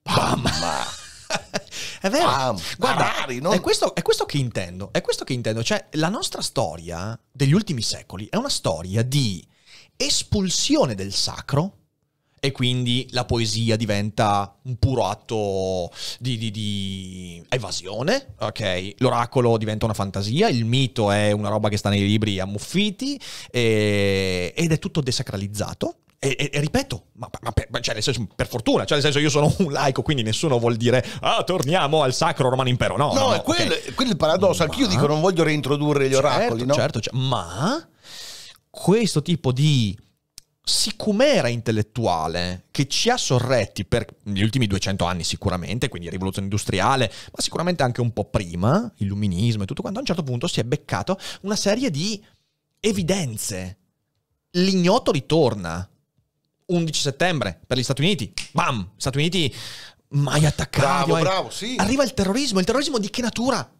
Mamma! è vero. Ah, Guarda, magari, non... è, questo, è, questo, che intendo. È questo che intendo. Cioè, la nostra storia degli ultimi secoli è una storia di espulsione del sacro e quindi la poesia diventa un puro atto di, di, di, evasione, ok? L'oracolo diventa una fantasia, il mito è una roba che sta nei libri ammuffiti e, ed è tutto desacralizzato. E, e, e ripeto, ma, ma per, cioè nel senso, per fortuna, cioè nel senso io sono un laico, quindi nessuno vuol dire ah, torniamo al sacro romano impero. No, no, no, no quello, okay. il paradosso. Ma... Anch'io dico non voglio reintrodurre gli certo, oracoli, no? Certo, cioè, ma questo tipo di sicumera intellettuale che ci ha sorretti per gli ultimi 200 anni sicuramente, quindi rivoluzione industriale, ma sicuramente anche un po' prima, illuminismo e tutto quanto, a un certo punto si è beccato una serie di evidenze. L'ignoto ritorna. 11 settembre per gli Stati Uniti. Bam! Stati Uniti mai attaccati. Bravo, mai... bravo, sì. Arriva il terrorismo. Il terrorismo di che natura?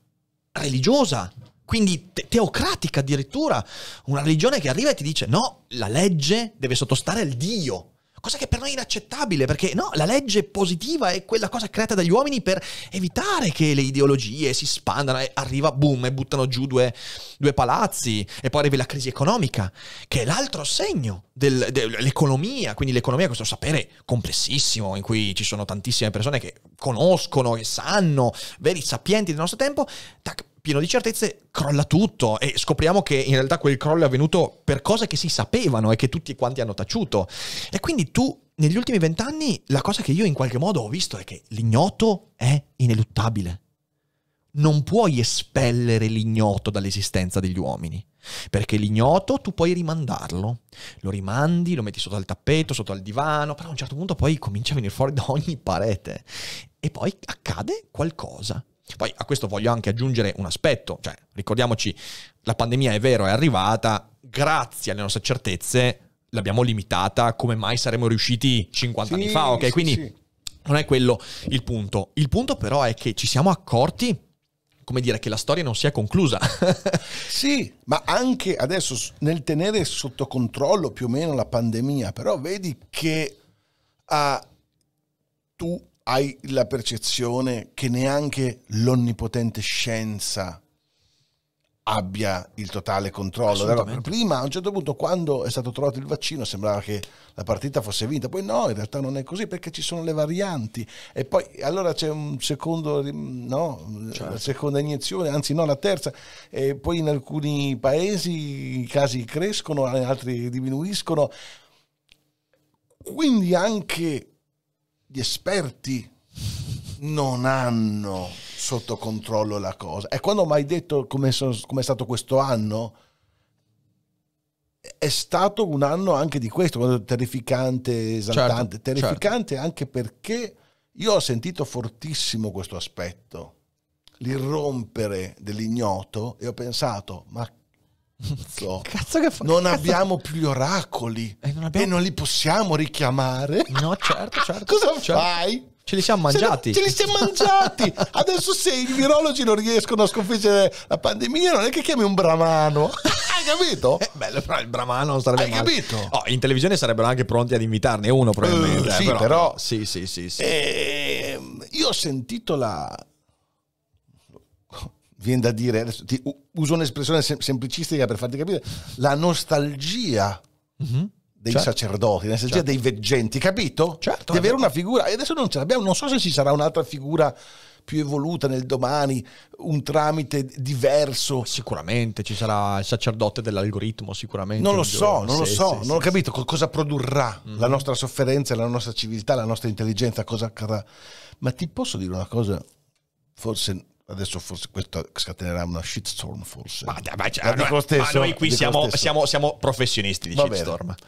Religiosa quindi te- teocratica addirittura, una religione che arriva e ti dice no, la legge deve sottostare al Dio. Cosa che per noi è inaccettabile, perché no, la legge positiva è quella cosa creata dagli uomini per evitare che le ideologie si spandano e arriva, boom, e buttano giù due, due palazzi, e poi arrivi la crisi economica, che è l'altro segno dell'economia, quindi l'economia è questo sapere complessissimo in cui ci sono tantissime persone che conoscono, e sanno, veri sapienti del nostro tempo, tac, pieno di certezze, crolla tutto e scopriamo che in realtà quel crollo è avvenuto per cose che si sapevano e che tutti quanti hanno taciuto. E quindi tu negli ultimi vent'anni la cosa che io in qualche modo ho visto è che l'ignoto è ineluttabile. Non puoi espellere l'ignoto dall'esistenza degli uomini, perché l'ignoto tu puoi rimandarlo. Lo rimandi, lo metti sotto al tappeto, sotto al divano, però a un certo punto poi comincia a venire fuori da ogni parete e poi accade qualcosa poi a questo voglio anche aggiungere un aspetto, cioè ricordiamoci, la pandemia è vero, è arrivata, grazie alle nostre certezze l'abbiamo limitata come mai saremmo riusciti 50 sì, anni fa, ok? Sì, Quindi sì. non è quello il punto. Il punto però è che ci siamo accorti come dire che la storia non si è conclusa. sì, ma anche adesso nel tenere sotto controllo più o meno la pandemia, però vedi che ah, tu hai la percezione che neanche l'onnipotente scienza abbia il totale controllo. prima, a un certo punto, quando è stato trovato il vaccino, sembrava che la partita fosse vinta, poi no, in realtà non è così perché ci sono le varianti. E poi allora c'è un secondo, no, certo. la seconda iniezione, anzi no, la terza. E poi in alcuni paesi i casi crescono, in altri diminuiscono. Quindi anche gli esperti non hanno sotto controllo la cosa. E quando ho mai detto come, come è stato questo anno, è stato un anno anche di questo, terrificante, esaltante, certo, certo. terrificante certo. anche perché io ho sentito fortissimo questo aspetto, l'irrompere dell'ignoto e ho pensato, ma So. Cazzo che fa? Non Cazzo. abbiamo più gli oracoli e eh, non, abbiamo... e non, li possiamo richiamare. No, certo, certo. Cosa certo. fai? Ce li siamo mangiati. Ce li siamo mangiati. Adesso se i virologi non riescono a sconfiggere la pandemia, non è che chiami un bramano. Hai capito? È eh, bello, però il bramano non sarebbe Hai male. capito? Oh, in televisione sarebbero anche pronti ad invitarne uno, probabilmente. Uh, sì, eh, però... però... Sì, sì, sì. sì. Eh, io ho sentito la, viene da dire, adesso ti, uso un'espressione sem- semplicistica per farti capire, la nostalgia mm-hmm. dei certo. sacerdoti, la nostalgia certo. dei veggenti, capito? Certo. Di avere una figura, e adesso non ce l'abbiamo, non so se ci sarà un'altra figura più evoluta nel domani, un tramite diverso. Sicuramente ci sarà il sacerdote dell'algoritmo, sicuramente. Non lo so, non lo sì, so, sì, non sì, ho capito cosa produrrà mm-hmm. la nostra sofferenza, la nostra civiltà, la nostra intelligenza, cosa accadrà. Ma ti posso dire una cosa, forse Adesso forse questo scatenerà una shitstorm forse. Ma, ma, cioè, noi, stesso, ma noi qui siamo, siamo, siamo, professionisti di Va shitstorm. Bene.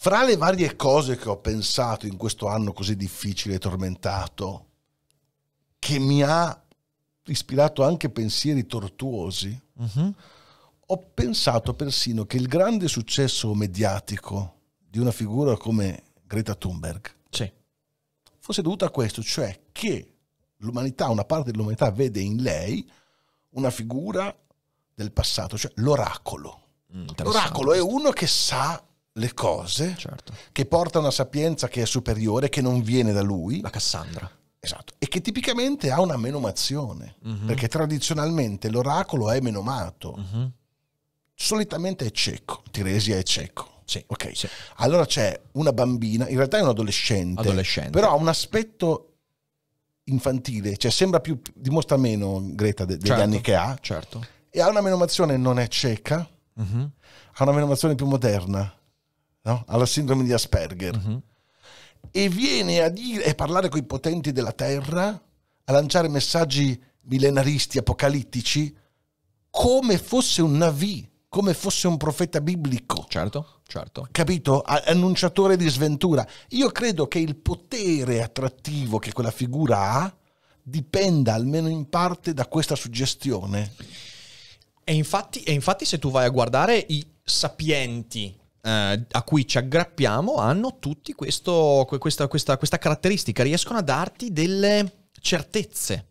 Fra le varie cose che ho pensato in questo anno così difficile e tormentato, che mi ha ispirato anche pensieri tortuosi, uh-huh. ho pensato persino che il grande successo mediatico di una figura come Greta Thunberg sì. fosse dovuto a questo, cioè che l'umanità, una parte dell'umanità vede in lei una figura del passato, cioè l'oracolo. Mm, l'oracolo è uno che sa le cose, certo. che porta una sapienza che è superiore, che non viene da lui. La Cassandra. Esatto, e che tipicamente ha una menomazione, mm-hmm. perché tradizionalmente l'oracolo è menomato, mm-hmm. solitamente è cieco, Tiresia è cieco. Sì, ok, sì. allora c'è una bambina, in realtà è un adolescente, adolescente. però ha un aspetto infantile, cioè sembra più, dimostra meno Greta de, degli certo, anni che ha, certo. e ha una menomazione non è cieca, uh-huh. ha una menomazione più moderna, no? ha la sindrome di Asperger, uh-huh. e viene a dire e parlare con i potenti della Terra, a lanciare messaggi millenaristi, apocalittici, come fosse un Navi, come fosse un profeta biblico. Certo Certo. Capito? Annunciatore di sventura. Io credo che il potere attrattivo che quella figura ha dipenda almeno in parte da questa suggestione. E infatti, e infatti se tu vai a guardare i sapienti eh, a cui ci aggrappiamo, hanno tutti questo, questa, questa, questa caratteristica, riescono a darti delle certezze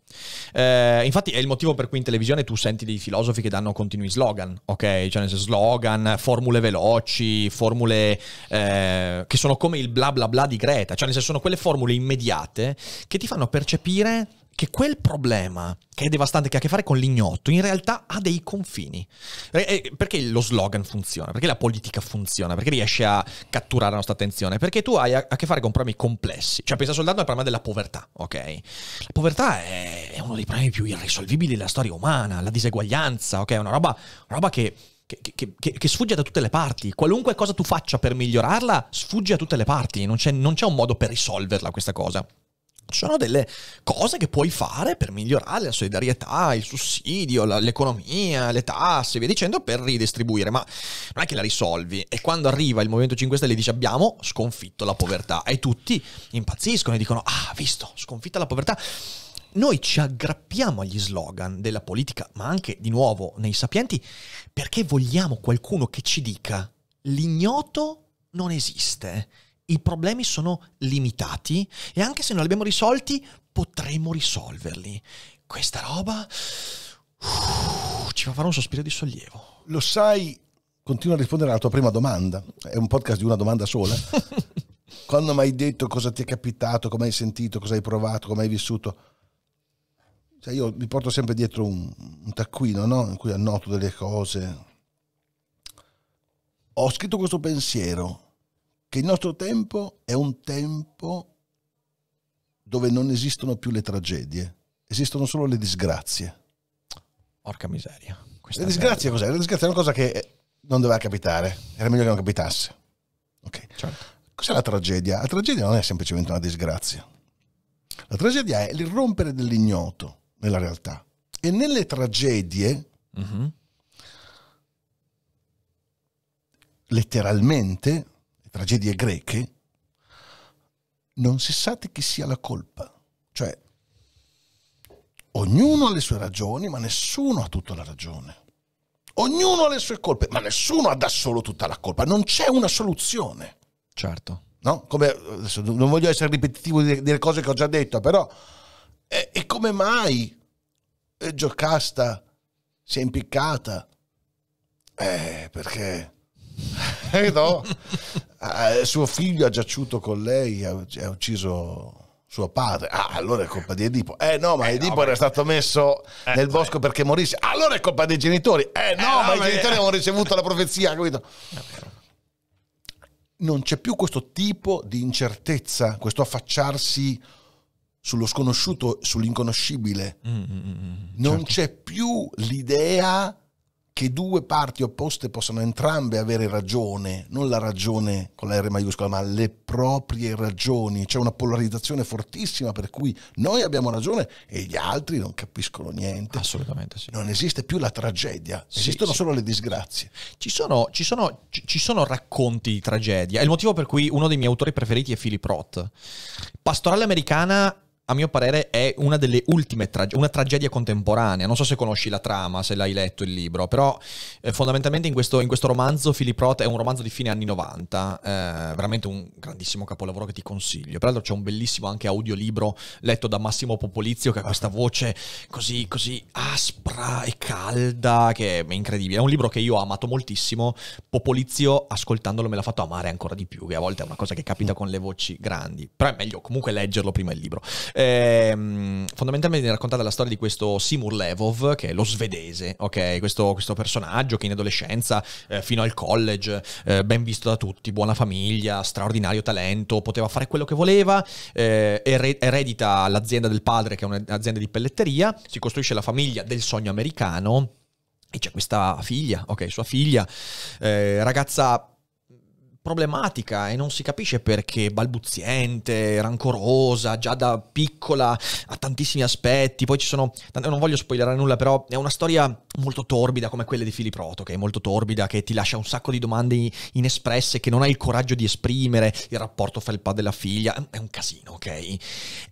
eh, infatti è il motivo per cui in televisione tu senti dei filosofi che danno continui slogan, ok? Cioè nel senso slogan, formule veloci, formule eh, che sono come il bla bla bla di Greta, cioè nel senso sono quelle formule immediate che ti fanno percepire che quel problema, che è devastante, che ha a che fare con l'ignoto, in realtà ha dei confini. Perché lo slogan funziona? Perché la politica funziona? Perché riesce a catturare la nostra attenzione? Perché tu hai a, che fare con problemi complessi. Cioè, pensa soltanto al problema della povertà, ok? La povertà è, uno dei problemi più irrisolvibili della storia umana, la diseguaglianza, ok? È una roba, una roba che che, che, che, sfugge da tutte le parti. Qualunque cosa tu faccia per migliorarla, sfugge a tutte le parti. Non c'è, non c'è un modo per risolverla questa cosa. Ci sono delle cose che puoi fare per migliorare la solidarietà, il sussidio, la, l'economia, le tasse, e via dicendo, per ridistribuire, ma non è che la risolvi. E quando arriva il Movimento 5 Stelle e dice abbiamo sconfitto la povertà, e tutti impazziscono e dicono, ah, visto, sconfitta la povertà noi ci aggrappiamo agli slogan della politica, ma anche di nuovo nei sapienti, perché vogliamo qualcuno che ci dica l'ignoto non esiste i problemi sono limitati e anche se non li abbiamo risolti potremo risolverli. Questa roba uh, ci fa fare un sospiro di sollievo. Lo sai, continua a rispondere alla tua prima domanda, è un podcast di una domanda sola. Quando mi hai detto cosa ti è capitato, come hai sentito, cosa hai provato, come hai vissuto, cioè io mi porto sempre dietro un, un taccuino no? in cui annoto delle cose. Ho scritto questo pensiero, che il nostro tempo è un tempo dove non esistono più le tragedie, esistono solo le disgrazie. Porca miseria. Le disgrazie cos'è? Le disgrazie è una cosa che non doveva capitare, era meglio che non capitasse. Ok. Certo. Cos'è la tragedia? La tragedia non è semplicemente una disgrazia. La tragedia è l'irrompere dell'ignoto nella realtà. E nelle tragedie, uh mhm. -huh. letteralmente, tragedie greche, non si sa di chi sia la colpa. Cioè, ognuno ha le sue ragioni, ma nessuno ha tutta la ragione. Ognuno ha le sue colpe, ma nessuno ha da solo tutta la colpa. Non c'è una soluzione. Certo. No? Come, non voglio essere ripetitivo delle cose che ho già detto, però... E, e come mai eh, Giocasta si è impiccata? Eh, perché eh, no? eh, suo figlio ha giaciuto con lei, ha, ha ucciso suo padre. Ah, allora è colpa di Edipo. Eh no, ma eh, Edipo no, era ma... stato messo eh, nel bosco eh. perché morisse. Allora è colpa dei genitori. Eh, eh no, no ma, ma, i genitori avevano ricevuto la profezia, capito? Non c'è più questo tipo di incertezza, questo affacciarsi sullo sconosciuto, sull'inconoscibile. Mm, mm, mm, mm. non certo. c'è più l'idea che due parti opposte possano entrambe avere ragione, non la ragione con la R maiuscola, ma le proprie ragioni. C'è una polarizzazione fortissima per cui noi abbiamo ragione e gli altri non capiscono niente. Assolutamente sì. Non esiste più la tragedia, sì, esistono sì. solo le disgrazie. Ci sono, ci, sono, ci sono, racconti di tragedia. È il motivo per cui uno dei miei autori preferiti è Philip Roth. Pastorale americana a mio parere è una delle ultime tragedie, una tragedia contemporanea. Non so se conosci la trama, se l'hai letto il libro, però eh, fondamentalmente in questo, in questo, romanzo Philip Roth è un romanzo di fine anni 90, eh, veramente un grandissimo capolavoro che ti consiglio. Peraltro c'è un bellissimo anche audiolibro letto da Massimo Popolizio che ha questa voce così, così aspra e calda che è incredibile. È un libro che io ho amato moltissimo, Popolizio ascoltandolo me l'ha fatto amare ancora di più, che a volte è una cosa che capita mm. con le voci grandi, però è meglio comunque leggerlo prima il libro. Ehm, fondamentalmente viene raccontata la storia di questo Simur Levov, che è lo svedese, ok? Questo, questo personaggio che in adolescenza, eh, fino al college, eh, ben visto da tutti, buona famiglia, straordinario talento, poteva fare quello che voleva, eh, eredita l'azienda del padre, che è un'azienda di pelletteria, si costruisce la famiglia del sogno americano. E c'è questa figlia, ok, sua figlia, eh, ragazza problematica e non si capisce perché balbuziente, rancorosa, già da piccola ha tantissimi aspetti, poi ci sono, non voglio spoilerare nulla, però è una storia molto torbida come quella di Filiproto, che è molto torbida, che ti lascia un sacco di domande inespresse, che non hai il coraggio di esprimere, il rapporto fra il padre e la figlia, è un casino, ok?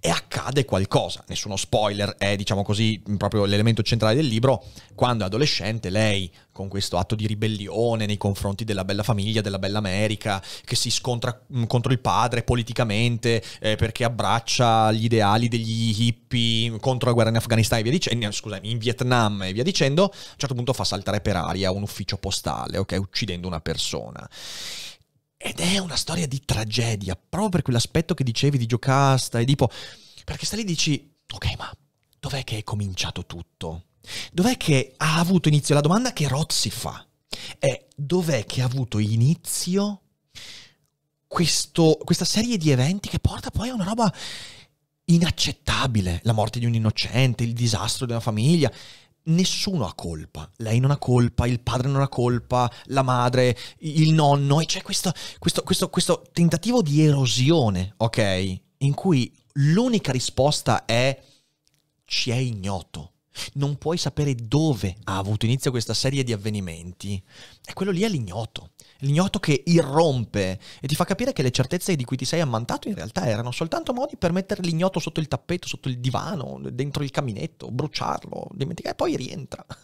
E accade qualcosa, nessuno spoiler, è diciamo così proprio l'elemento centrale del libro, quando è adolescente lei con questo atto di ribellione nei confronti della bella famiglia, della bella America, che si scontra mm, contro il padre politicamente eh, perché abbraccia gli ideali degli hippie contro la guerra in Afghanistan e via dicendo, scusami, in Vietnam e via dicendo, a un certo punto fa saltare per aria un ufficio postale, ok, uccidendo una persona. Ed è una storia di tragedia, proprio per quell'aspetto che dicevi di Giocasta e tipo, perché sta lì e dici, ok, ma dov'è che è cominciato tutto? Dov'è che ha avuto inizio? La domanda che si fa è dov'è che ha avuto inizio questo, questa serie di eventi che porta poi a una roba inaccettabile, la morte di un innocente, il disastro di una famiglia. Nessuno ha colpa, lei non ha colpa, il padre non ha colpa, la madre, il nonno, e c'è questo, questo, questo, questo tentativo di erosione, ok? In cui l'unica risposta è ci è ignoto non puoi sapere dove ha avuto inizio questa serie di avvenimenti, e quello lì è l'ignoto. L'ignoto che irrompe e ti fa capire che le certezze di cui ti sei ammantato in realtà erano soltanto modi per mettere l'ignoto sotto il tappeto, sotto il divano, dentro il caminetto, bruciarlo, dimenticare, e poi rientra.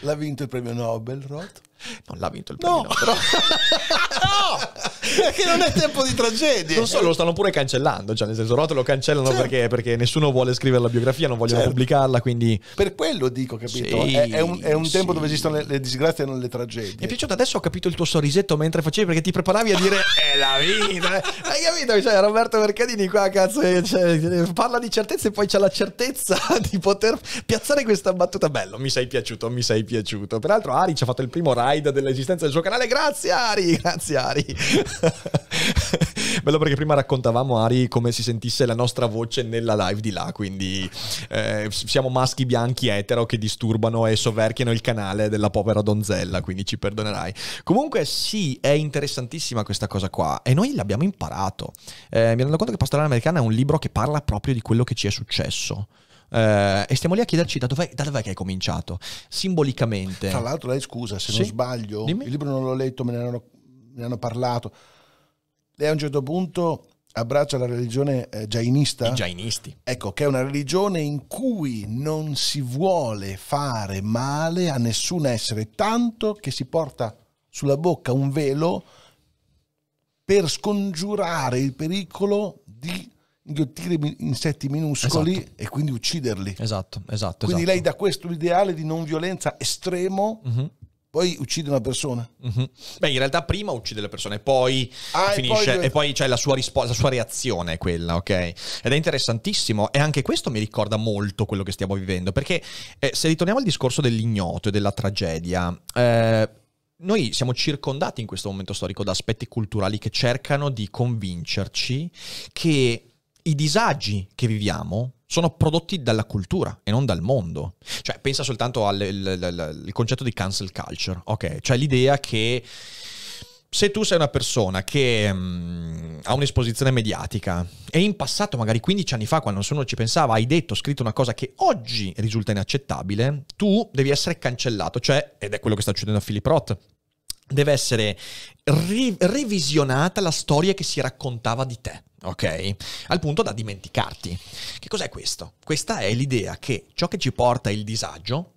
L'ha vinto il premio Nobel, Roth? Non l'ha vinto il premio, no. però. no! Perché non è tempo di tragedie. Non so, lo stanno pure cancellando. Cioè, nel senso, Roth lo cancellano certo. perché, perché, nessuno vuole scrivere la biografia, non vogliono certo. pubblicarla. Quindi. Per quello dico, capito? Sì, è, è, un, è un sì. tempo dove esistono le, le, disgrazie e non le tragedie. Mi è piaciuto adesso ho capito il tuo sorrisetto mentre facevi, perché ti preparavi a dire È eh, la vita! Hai capito? Cioè, Roberto Mercadini qua, cazzo, eh, cioè, parla di certezze e poi c'è la certezza di poter piazzare questa battuta. Bello, mi sei piaciuto, mi sei piaciuto. Peraltro, Ari ci ha fatto il primo ride guida dell'esistenza del suo canale. Grazie Ari, grazie Ari. Bello perché prima raccontavamo Ari come si sentisse la nostra voce nella live di là, quindi eh, siamo maschi bianchi etero che disturbano e soverchiano il canale della povera donzella, quindi ci perdonerai. Comunque sì, è interessantissima questa cosa qua e noi l'abbiamo imparato. Eh, mi rendo conto che Pastorale Americana è un libro che parla proprio di quello che ci è successo. Eh, e stiamo lì a chiederci da dove, da dove hai cominciato, simbolicamente. Tra l'altro lei, scusa, se sì? non sbaglio, Dimmi. il libro non l'ho letto, me ne, hanno, me ne hanno parlato. Lei a un certo punto abbraccia la religione eh, jainista. I jainisti. Ecco, che è una religione in cui non si vuole fare male a nessun essere, tanto che si porta sulla bocca un velo per scongiurare il pericolo di inghiottire insetti minuscoli esatto. e quindi ucciderli. Esatto, esatto. Quindi esatto. lei da questo ideale di non violenza estremo uh-huh poi uccide una persona. Uh-huh. Beh, in realtà prima uccide le persone, poi ah, finisce e poi, e poi c'è la sua, rispo- la sua reazione, quella, ok? Ed è interessantissimo e anche questo mi ricorda molto quello che stiamo vivendo, perché eh, se ritorniamo al discorso dell'ignoto e della tragedia, eh, noi siamo circondati in questo momento storico da aspetti culturali che cercano di convincerci che i disagi che viviamo sono prodotti dalla cultura e non dal mondo. Cioè, pensa soltanto al, al, al, al concetto di cancel culture, ok? Cioè l'idea che se tu sei una persona che mh, mm, ha un'esposizione mediatica e in passato, magari 15 anni fa, quando nessuno ci pensava, hai detto, scritto una cosa che oggi risulta inaccettabile, tu devi essere cancellato, cioè, ed è quello che sta succedendo a Philip Roth, deve essere ri- revisionata la storia che si raccontava di te ok? Al punto da dimenticarti. Che cos'è questo? Questa è l'idea che ciò che ci porta il disagio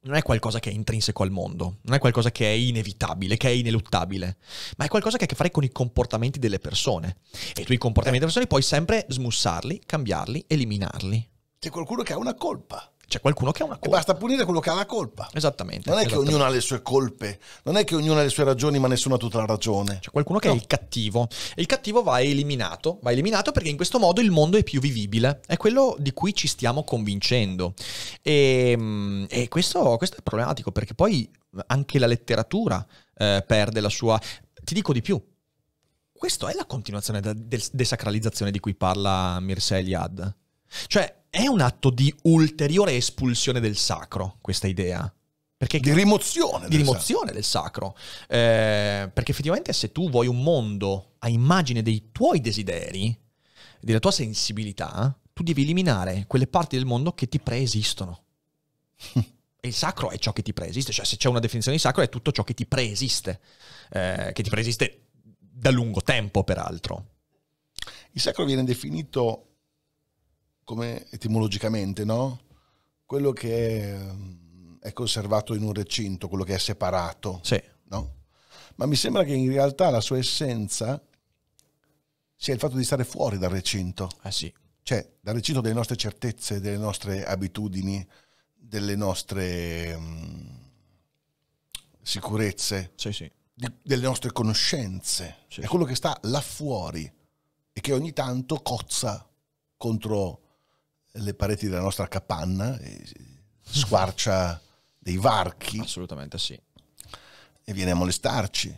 non è qualcosa che è intrinseco al mondo, non è qualcosa che è inevitabile, che è ineluttabile, ma è qualcosa che ha a che fare con i comportamenti delle persone. E tu i comportamenti delle persone puoi sempre smussarli, cambiarli, eliminarli. C'è qualcuno che ha una colpa c'è qualcuno che ha una colpa. E basta punire quello che ha la colpa. Esattamente. Non è esattamente. che ognuno ha le sue colpe, non è che ognuno ha le sue ragioni, ma nessuno ha tutta la ragione. C'è qualcuno che no. è il cattivo. E il cattivo va eliminato, va eliminato perché in questo modo il mondo è più vivibile. È quello di cui ci stiamo convincendo. E, ehm, e questo, questo è problematico perché poi anche la letteratura eh, perde la sua... Ti dico di più, questa è la continuazione della desacralizzazione di cui parla Mircea Eliad. Cioè, è un atto di ulteriore espulsione del sacro, questa idea. Perché, di rimozione, di del, rimozione sacro. del sacro. Eh, perché effettivamente se tu vuoi un mondo a immagine dei tuoi desideri, della tua sensibilità, tu devi eliminare quelle parti del mondo che ti preesistono. e il sacro è ciò che ti preesiste, cioè se c'è una definizione di sacro è tutto ciò che ti preesiste, eh, che ti preesiste da lungo tempo peraltro. Il sacro viene definito come etimologicamente, no? Quello che ehm, è conservato in un recinto, quello che è separato. Sì. No? Ma mi sembra che in realtà la sua essenza sia il fatto di stare fuori dal recinto. Ah sì. Cioè, dal recinto delle nostre certezze, delle nostre abitudini, delle nostre um, sicurezze, sì, sì. Di, delle nostre conoscenze. Sì, è quello che sta là fuori e che ogni tanto cozza contro le pareti della nostra capanna, squarcia dei varchi. Assolutamente sì. E viene a molestarci.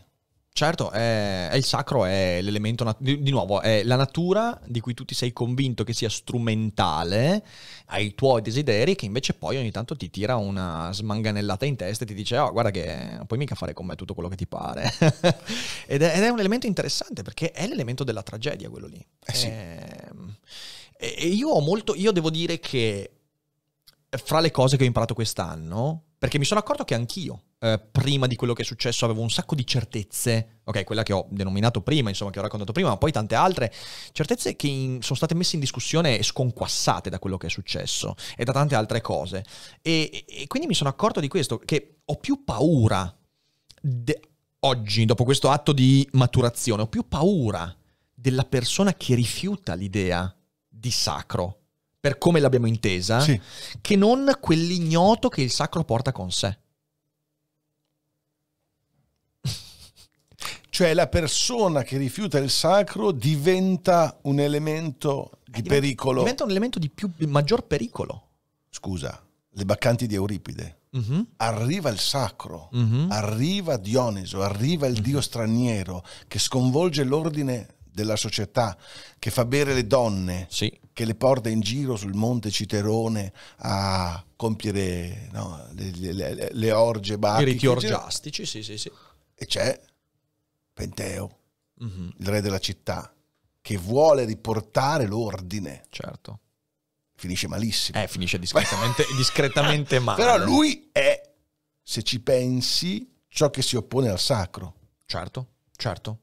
Certo, è, è, il sacro, è l'elemento, nat- di, di, nuovo, è la natura di cui tu ti sei convinto che sia strumentale ai tuoi desideri, che invece poi ogni tanto ti tira una smanganellata in testa e ti dice, oh guarda che non puoi mica fare con me tutto quello che ti pare. ed, è, ed, è, un elemento interessante perché è l'elemento della tragedia quello lì. Eh sì. È ehm, e io ho molto, io devo dire che eh, fra le cose che ho imparato quest'anno, perché mi sono accorto che anch'io, eh, prima di quello che è successo, avevo un sacco di certezze, ok, quella che ho denominato prima, insomma, che ho raccontato prima, ma poi tante altre certezze che in, sono state messe in discussione e sconquassate da quello che è successo e da tante altre cose. E, e quindi mi sono accorto di questo, che ho più paura de- oggi, dopo questo atto di maturazione, ho più paura della persona che rifiuta l'idea di sacro, per come l'abbiamo intesa, sì. che non quell'ignoto che il sacro porta con sé. Cioè la persona che rifiuta il sacro diventa un elemento di eh, diventa, pericolo. Diventa un elemento di, più, di, maggior pericolo. Scusa, le baccanti di Euripide. Mm-hmm. Arriva il sacro, mm-hmm. arriva Dioniso, arriva il mm-hmm. dio straniero che sconvolge l'ordine della società che fa bere le donne, sì. che le porta in giro sul monte Citerone a compiere no, le, le, le, orge batiche. I riti cioè orgiastici, sì, sì, sì. E c'è Penteo, mm-hmm. il re della città, che vuole riportare l'ordine. Certo. Finisce malissimo. Eh, finisce discretamente, discretamente male. Però lui è, se ci pensi, ciò che si oppone al sacro. Certo, certo.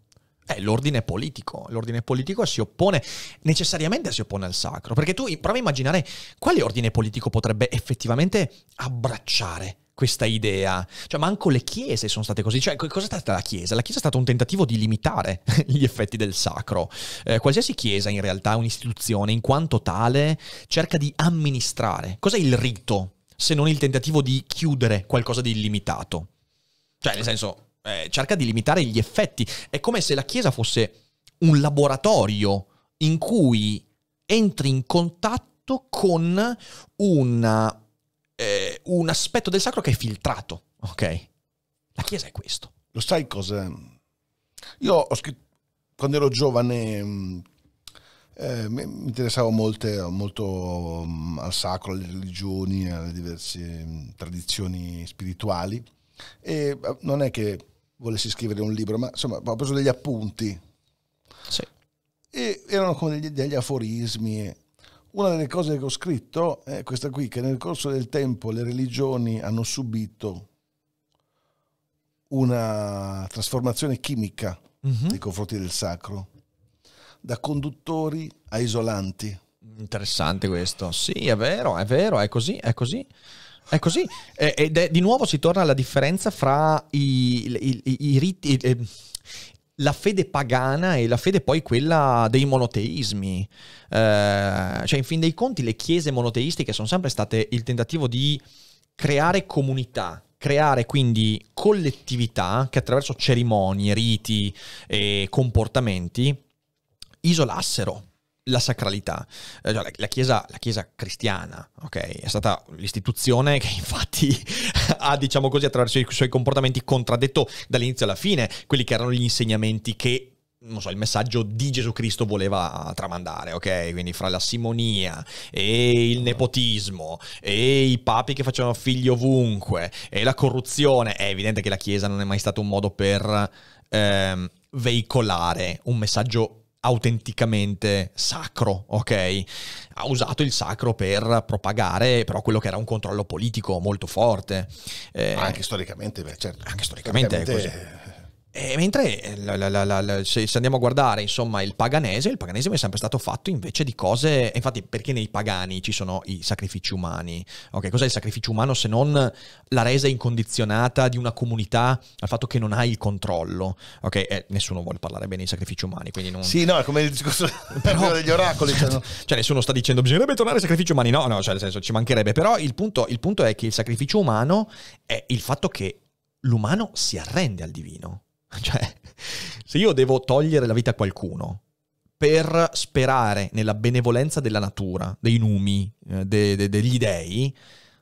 Eh, l'ordine politico. L'ordine politico si oppone, necessariamente si oppone al sacro, perché tu prova a immaginare quale ordine politico potrebbe effettivamente abbracciare questa idea. Cioè, manco le chiese sono state così. Cioè, è stata la chiesa? La chiesa è stato un tentativo di limitare gli effetti del sacro. Eh, qualsiasi chiesa, in realtà, un'istituzione, in quanto tale, cerca di amministrare. Cos'è il rito, se non il tentativo di chiudere qualcosa di illimitato? Cioè, nel senso, eh, cerca di limitare gli effetti. È come se la Chiesa fosse un laboratorio in cui entri in contatto con una, eh, un aspetto del sacro che è filtrato, ok? La Chiesa è questo. Lo sai cosa? Io ho scritto, quando ero giovane, mm, eh, mi interessavo molte, molto mm, al sacro, alle religioni, alle diverse mm, tradizioni spirituali e eh, non è che volessi scrivere un libro, ma insomma ho preso degli appunti. Sì. E erano come degli, degli aforismi. Una delle cose che ho scritto è questa qui, che nel corso del tempo le religioni hanno subito una trasformazione chimica mm-hmm. nei confronti del sacro, da conduttori a isolanti. Interessante questo, sì è vero, è vero, è così, è così. È così. Eh, ed è, di nuovo si torna alla differenza fra i, i, i, i riti... Eh, la fede pagana e la fede poi quella dei monoteismi. Eh, cioè, in fin dei conti, le chiese monoteistiche sono sempre state il tentativo di creare comunità, creare quindi collettività che attraverso cerimonie, riti e comportamenti isolassero la sacralità. Eh, cioè, la chiesa, la, chiesa, cristiana ok? è stata l'istituzione che infatti ha, diciamo così, attraverso i suoi comportamenti contraddetto dall'inizio alla fine quelli che erano gli insegnamenti che non so, il messaggio di Gesù Cristo voleva tramandare, ok? Quindi fra la simonia e il nepotismo e i papi che facevano figli ovunque e la corruzione, è evidente che la Chiesa non è mai stato un modo per ehm, veicolare un messaggio autenticamente sacro, ok? Ha usato il sacro per propagare però quello che era un controllo politico molto forte. Eh, anche storicamente, beh, certo. Anche storicamente, storicamente è così. E mentre eh, la, la, la, se, se, andiamo a guardare insomma il paganese, il paganesimo è sempre stato fatto invece di cose, infatti perché nei pagani ci sono i sacrifici umani, ok? Cos'è il sacrificio umano se non la resa incondizionata di una comunità al fatto che non hai il controllo, ok? Eh, nessuno vuole parlare bene dei sacrifici umani, quindi non... Sì, no, è come il discorso però, degli oracoli. Cioè, no. cioè, nessuno sta dicendo bisognerebbe tornare ai sacrifici umani, no, no, cioè nel senso ci mancherebbe, però il punto, il punto è che il sacrificio umano è il fatto che l'umano si arrende al divino. Cioè, se io devo togliere la vita a qualcuno per sperare nella benevolenza della natura, dei numi, eh, de, de, degli dei,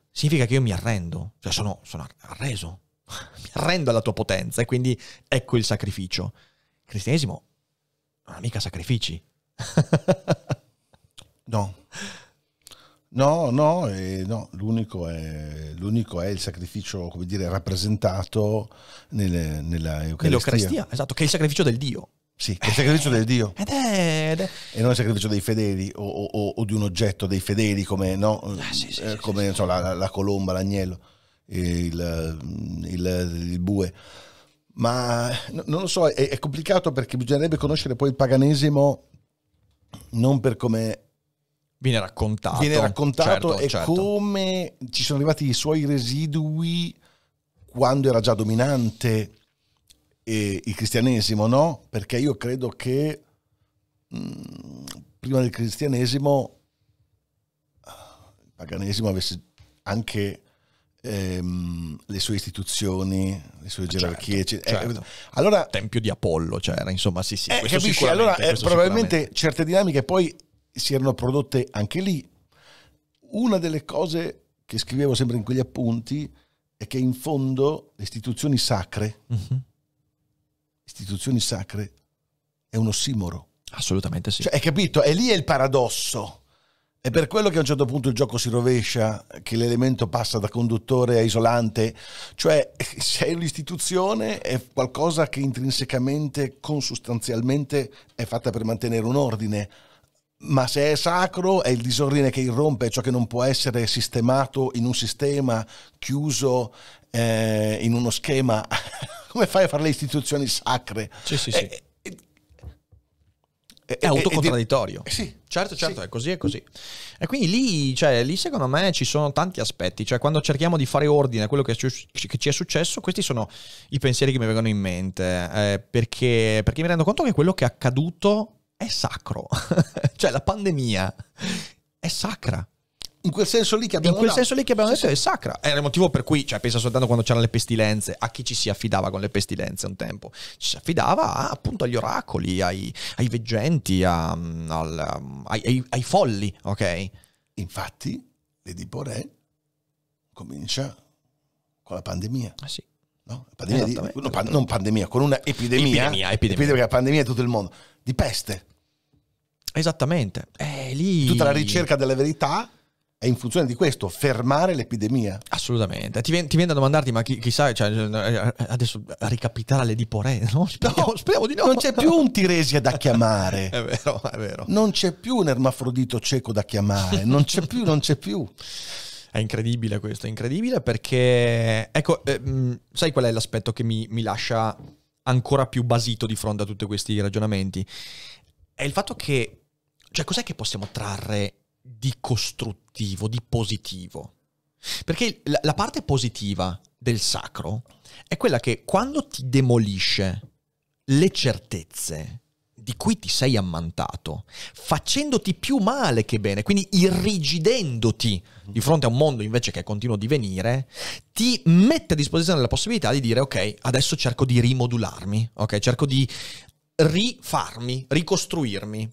significa che io mi arrendo, cioè sono, sono arreso, mi arrendo alla tua potenza e quindi ecco il sacrificio. Il cristianesimo non ha mica sacrifici. no. No, no, eh, no. L'unico, è, l'unico, è, il sacrificio, come dire, rappresentato nelle, nella Eucaristia. Nell'Eucaristia, esatto, che è il sacrificio del Dio. Sì, è il sacrificio del Dio. Eh, ed è, ed è. E non il sacrificio dei fedeli o, o, o di un oggetto dei fedeli come, no? ah, sì, sì, eh, come sì, so, la, la, colomba, l'agnello, il, il, il bue. Ma non lo so, è, è complicato perché bisognerebbe conoscere poi il paganesimo non per come Viene raccontato. Viene raccontato certo, e certo. come ci sono arrivati i suoi residui quando era già dominante il cristianesimo, no? Perché io credo che mh, mm, prima del cristianesimo il paganesimo avesse anche ehm, le sue istituzioni, le sue certo, gerarchie. Certo, certo. allora, Tempio di Apollo c'era, cioè, insomma, sì, sì. Eh, capisci? Allora, eh, probabilmente certe dinamiche poi si erano prodotte anche lì. Una delle cose che scrivevo sempre in quegli appunti è che in fondo le istituzioni sacre, uh mhm. -huh. istituzioni sacre, è un ossimoro. Assolutamente sì. Cioè, hai capito? E lì è il paradosso. È per quello che a un certo punto il gioco si rovescia, che l'elemento passa da conduttore a isolante, cioè se l'istituzione è qualcosa che intrinsecamente, consustanzialmente è fatta per mantenere un ordine, ma se è sacro è il disordine che irrompe, ciò che non può essere sistemato in un sistema chiuso eh, in uno schema. Come fai a fare le istituzioni sacre? Sì, sì, eh, sì. Eh, eh, è, è, è sì, certo, certo, sì. è così, è così. E quindi lì, cioè, lì, secondo me ci sono tanti aspetti, cioè quando cerchiamo di fare ordine a quello che ci, è successo, questi sono i pensieri che mi vengono in mente, eh, perché, perché mi rendo conto che quello che è accaduto è sacro. cioè la pandemia è sacra. In quel senso lì che abbiamo, dato. Senso lì che abbiamo detto è sacra. Era il motivo per cui, cioè, pensa soltanto quando c'erano le pestilenze, a chi ci si affidava con le pestilenze un tempo. Ci si affidava a, appunto agli oracoli, ai, ai veggenti, a, mm, al, mm, ai, ai, folli, ok? Infatti, Lady Boré comincia con la pandemia. Ah sì. No? Pandemia di, no, pan, non pandemia, con una epidemia. Epidemia, epidemia. epidemia pandemia è tutto il mondo di peste. Esattamente. Eh, lì... Tutta la ricerca della verità è in funzione di questo, fermare l'epidemia. Assolutamente. Ti, viene, ti viene da domandarti, ma chi, chissà, cioè, eh, eh, adesso ricapiterà l'Edipo Re, no? Speriamo, no, speriamo di no. Non c'è più un Tiresia da chiamare. è vero, è vero. Non c'è più un ermafrodito cieco da chiamare. Non c'è più, non c'è più. È incredibile questo, è incredibile perché, ecco, ehm, sai qual è l'aspetto che mi, mi lascia ancora più basito di fronte a tutti questi ragionamenti, è il fatto che, cioè cos'è che possiamo trarre di costruttivo, di positivo? Perché la, la parte positiva del sacro è quella che quando ti demolisce le certezze, di cui ti sei ammantato, facendoti più male che bene, quindi irrigidendoti di fronte a un mondo invece che è continuo divenire, ti mette a disposizione la possibilità di dire ok, adesso cerco di rimodularmi, ok, cerco di rifarmi, ricostruirmi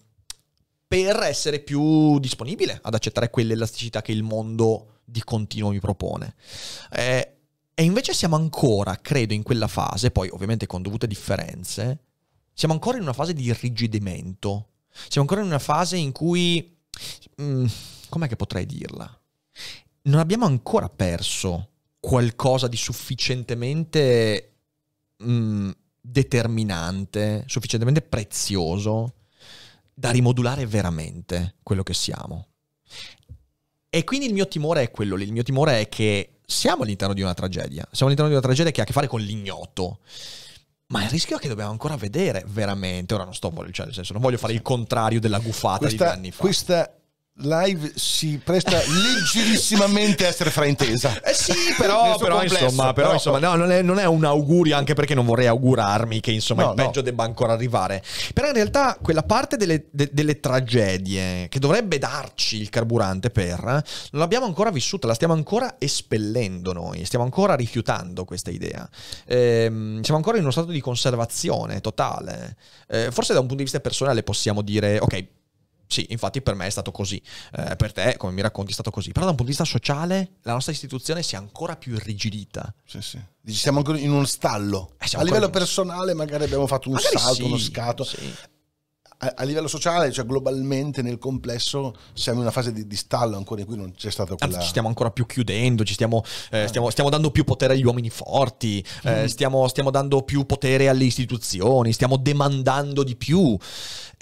per essere più disponibile ad accettare quell'elasticità che il mondo di continuo mi propone. Eh, e invece siamo ancora, credo, in quella fase, poi ovviamente con dovute differenze, siamo ancora in una fase di irrigidimento. Siamo ancora in una fase in cui... Mm, com'è che potrei dirla? Non abbiamo ancora perso qualcosa di sufficientemente mh, mm, determinante, sufficientemente prezioso da rimodulare veramente quello che siamo. E quindi il mio timore è quello lì, il mio timore è che siamo all'interno di una tragedia, siamo all'interno di una tragedia che ha a che fare con l'ignoto ma il rischio è che dobbiamo ancora vedere veramente. Ora non sto voglio, cioè, nel senso, non voglio fare il contrario della gufata questa, di due anni fa. Questa live si presta leggerissimamente a essere fraintesa. Eh sì, però, però, insomma, però, però insomma, no, non, è, non, è, un augurio, anche perché non vorrei augurarmi che insomma no, il peggio no. debba ancora arrivare. Però in realtà quella parte delle, de, delle, tragedie che dovrebbe darci il carburante per, non l'abbiamo ancora vissuta, la stiamo ancora espellendo noi, stiamo ancora rifiutando questa idea. Ehm, siamo ancora in uno stato di conservazione totale. Ehm, forse da un punto di vista personale possiamo dire, ok, sì, infatti per me è stato così, eh, per te come mi racconti è stato così, però da un punto di vista sociale la nostra istituzione si è ancora più irrigidita. Sì, sì. Dici, siamo ancora in uno stallo. Eh, a livello in... personale magari abbiamo fatto un magari salto, sì, uno scatto. Sì. A, livello sociale, cioè globalmente nel complesso, siamo in una fase di, di stallo ancora in cui non c'è stato quella... Anzi, ci stiamo ancora più chiudendo, stiamo, eh, stiamo, stiamo, dando più potere agli uomini forti, eh, mm. stiamo, stiamo dando più potere alle istituzioni, stiamo demandando di più.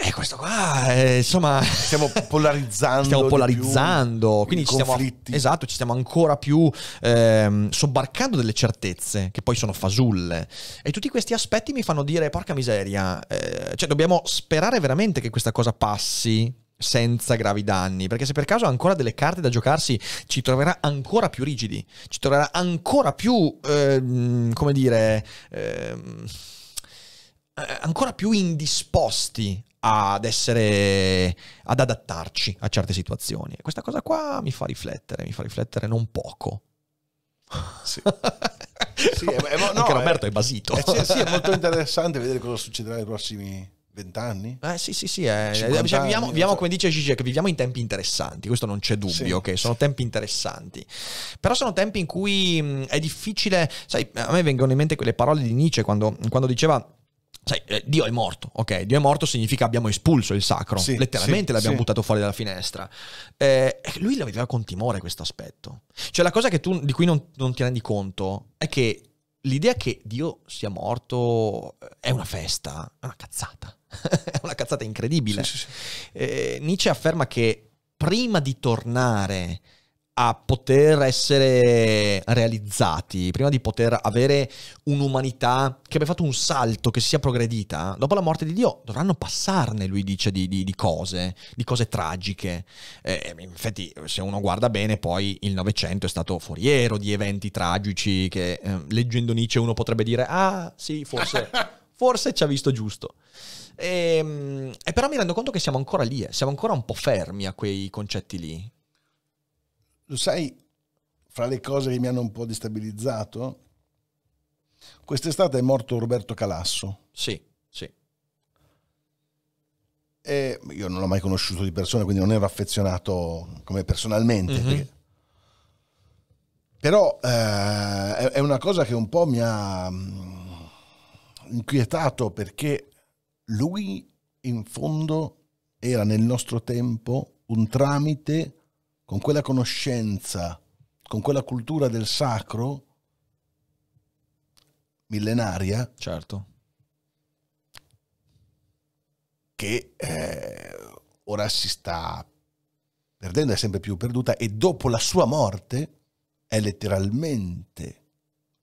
E eh, questo qua, eh, insomma... Stiamo polarizzando. stiamo polarizzando. quindi ci stiamo, esatto, ci stiamo ancora più ehm, sobbarcando delle certezze, che poi sono fasulle. E tutti questi aspetti mi fanno dire, porca miseria, eh, cioè dobbiamo sperare veramente che questa cosa passi senza gravi danni, perché se per caso ha ancora delle carte da giocarsi ci troverà ancora più rigidi, ci troverà ancora più, ehm, come dire... Ehm, eh, ancora più indisposti ad essere ad adattarci a certe situazioni. E questa cosa qua mi fa riflettere, mi fa riflettere non poco. Sì. sì no, è, no, anche Roberto è, è basito. È, eh, sì, sì, è molto interessante vedere cosa succederà nei prossimi vent'anni? Eh sì, sì, sì. Eh. Cioè, viviamo, viviamo come dice che viviamo in tempi interessanti, questo non c'è dubbio, sì, okay? sono tempi interessanti. Però sono tempi in cui mh, è difficile, sai, a me vengono in mente quelle parole di Nietzsche quando, quando diceva Sai, cioè, eh, Dio è morto, ok? Dio è morto significa abbiamo espulso il sacro, sì, letteralmente sì, l'abbiamo sì. buttato fuori dalla finestra. Eh, lui lo vedeva con timore questo aspetto. Cioè la cosa tu, di cui non, non ti rendi conto è che l'idea che Dio sia morto eh, è una festa, è una cazzata, è una cazzata incredibile. Sì, sì, sì. Eh, Nietzsche afferma che prima di tornare a poter essere realizzati, prima di poter avere un'umanità che abbia fatto un salto, che sia progredita, dopo la morte di Dio dovranno passarne, lui dice, di, di, di cose, di cose tragiche. Eh, eh infatti, se uno guarda bene, poi il Novecento è stato foriero di eventi tragici che, eh, leggendo Nietzsche, uno potrebbe dire, ah sì, forse, forse ci ha visto giusto. E, ehm, e, però mi rendo conto che siamo ancora lì, eh, siamo ancora un po' fermi a quei concetti lì. Lo sai, fra le cose che mi hanno un po' destabilizzato, quest'estate è morto Roberto Calasso. Sì, sì. E io non l'ho mai conosciuto di persona, quindi non ero affezionato come personalmente. Mm-hmm. Perché... Però eh, è una cosa che un po' mi ha mm, inquietato perché lui in fondo era nel nostro tempo un tramite con quella conoscenza, con quella cultura del sacro millenaria. Certo. Che eh, ora si sta perdendo, è sempre più perduta e dopo la sua morte è letteralmente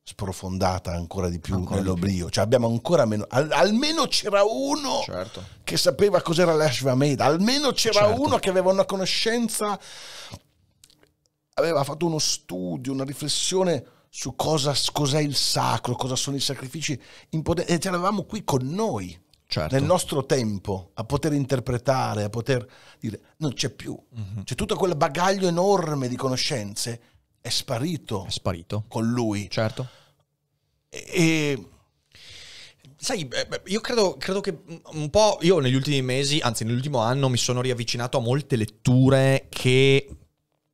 sprofondata ancora di più ancora nell'oblio. Più. Cioè abbiamo ancora meno... Al, almeno c'era uno certo. che sapeva cos'era l'Ashvamedha, almeno c'era certo. uno che aveva una conoscenza, aveva fatto uno studio, una riflessione su cosa, cos'è il sacro, cosa sono i sacrifici E ce l'avevamo qui con noi. Certo. nel nostro tempo a poter interpretare, a poter dire non c'è più, mm-hmm. c'è tutto quel bagaglio enorme di conoscenze è sparito. È sparito. Con lui. Certo. E... Sai, io credo, credo, che un po', io negli ultimi mesi, anzi nell'ultimo anno, mi sono riavvicinato a molte letture che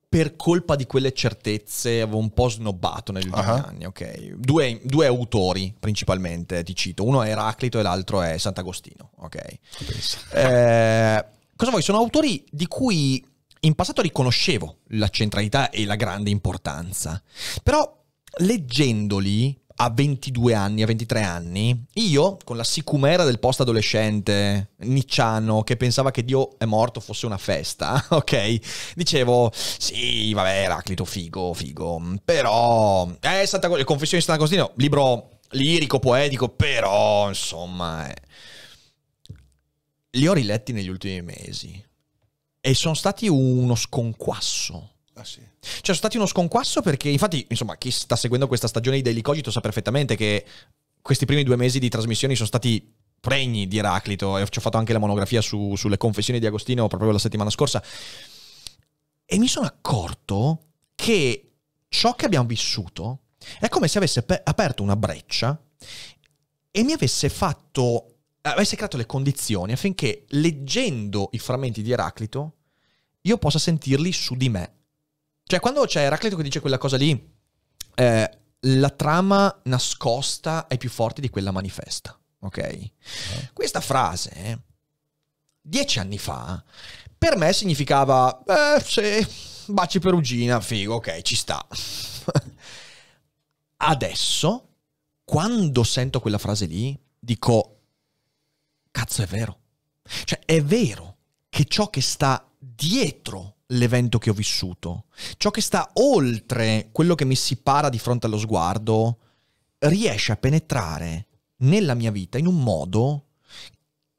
per colpa di quelle certezze avevo un po' snobbato negli ultimi uh-huh. anni, ok? Due, due, autori principalmente, ti cito, uno è Eraclito e l'altro è Sant'Agostino, ok? Eh, cosa vuoi? Sono autori di cui in passato riconoscevo la centralità e la grande importanza, però leggendoli a 22 anni, a 23 anni, io, con la sicumera del post-adolescente nicciano che pensava che Dio è morto fosse una festa, ok? Dicevo, sì, vabbè, Eraclito, figo, figo, però... Eh, Santa, le confessioni di Santa libro lirico, poetico, però, insomma... Eh. Li ho riletti negli ultimi mesi e sono stati uno sconquasso. Ah, sì. Cioè, sono stati uno sconquasso perché, infatti, insomma, chi sta seguendo questa stagione di Daily Cogito sa perfettamente che questi primi due mesi di trasmissioni sono stati pregni di Eraclito. E ci ho fatto anche la monografia su, sulle confessioni di Agostino proprio la settimana scorsa. E mi sono accorto che ciò che abbiamo vissuto è come se avesse aperto una breccia e mi avesse fatto avesse creato le condizioni affinché leggendo i frammenti di Eraclito io possa sentirli su di me. Cioè quando c'è Eraclito che dice quella cosa lì, eh, la trama nascosta è più forte di quella manifesta, ok? Eh. Questa frase, dieci anni fa, per me significava, eh, sì, baci Perugina, figo, ok, ci sta. Adesso, quando sento quella frase lì, dico, cazzo è vero. Cioè è vero che ciò che sta dietro l'evento che ho vissuto, ciò che sta oltre quello che mi si para di fronte allo sguardo, riesce a penetrare nella mia vita in un modo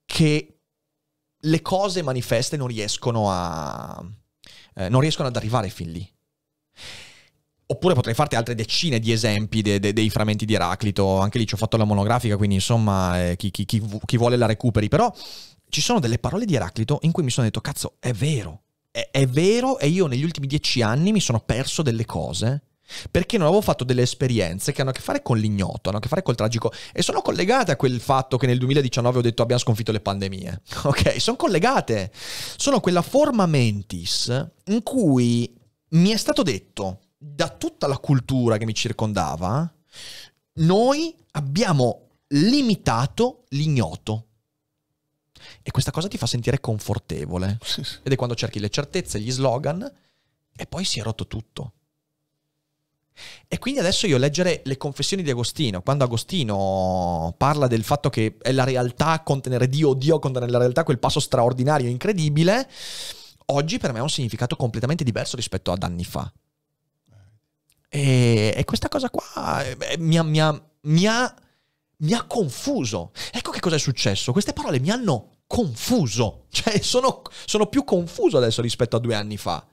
che le cose manifeste non riescono a... Eh, non riescono ad arrivare fin lì. Oppure potrei farti altre decine di esempi de, de, dei frammenti di Eraclito, anche lì ci ho fatto la monografica, quindi insomma eh, chi, chi, chi, chi, vuole la recuperi, però ci sono delle parole di Eraclito in cui mi sono detto cazzo è vero, è, è vero e io negli ultimi dieci anni mi sono perso delle cose perché non avevo fatto delle esperienze che hanno a che fare con l'ignoto, hanno a che fare col tragico e sono collegate a quel fatto che nel 2019 ho detto abbiamo sconfitto le pandemie. Ok, sono collegate. Sono quella forma mentis in cui mi è stato detto da tutta la cultura che mi circondava, noi abbiamo limitato l'ignoto. E questa cosa ti fa sentire confortevole. Ed è quando cerchi le certezze, gli slogan, e poi si è rotto tutto. E quindi adesso io leggere le confessioni di Agostino, quando Agostino parla del fatto che è la realtà contenere Dio, Dio contenere la realtà, quel passo straordinario, incredibile, oggi per me ha un significato completamente diverso rispetto ad anni fa. E, e questa cosa qua eh, mi, ha, mi, ha, mi, ha, mi ha confuso. Ecco che cosa è successo. Queste parole mi hanno confuso. Cioè, sono, sono più confuso adesso rispetto a due anni fa.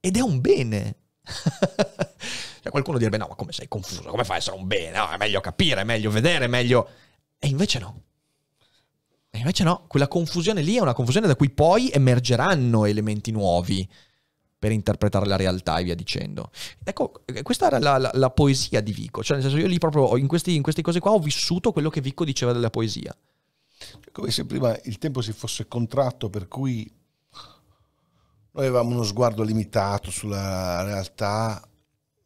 Ed è un bene. cioè, qualcuno direbbe: No, ma come sei confuso? Come fai a essere un bene? No, è meglio capire, è meglio vedere, è meglio. E invece no. E invece no, quella confusione lì è una confusione da cui poi emergeranno elementi nuovi per interpretare la realtà e via dicendo. Ecco, eh, questa era la, la, la poesia di Vico, cioè nel senso io lì proprio in, questi, in, queste cose qua ho vissuto quello che Vico diceva della poesia. Come se prima il tempo si fosse contratto per cui noi avevamo uno sguardo limitato sulla realtà,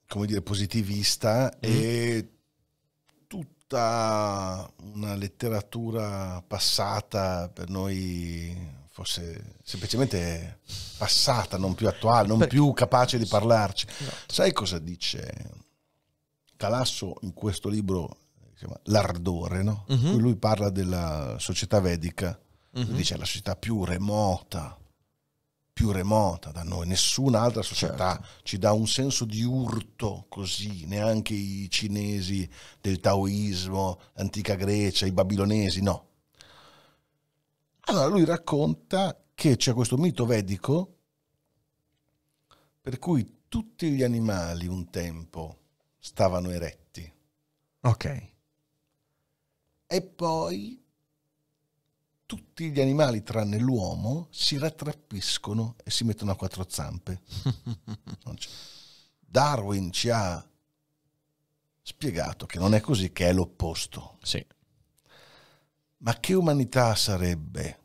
come dire, positivista mm. e tutta una letteratura passata per noi fosse semplicemente passata, non più attuale, non Perché? più capace di parlarci. Esatto. Sai cosa dice Calasso in questo libro, eh, L'ardore, no? Mhm. Uh -huh. lui parla della società vedica, uh mhm. -huh. dice la società più remota, più remota da noi, nessuna altra società certo. ci dà un senso di urto così, neanche i cinesi del taoismo, l'antica Grecia, i babilonesi, no allora lui racconta che c'è questo mito vedico per cui tutti gli animali un tempo stavano eretti. Ok. E poi tutti gli animali tranne l'uomo si rattrappiscono e si mettono a quattro zampe. Darwin ci ha spiegato che non è così, che è l'opposto. Sì. Ma che umanità sarebbe?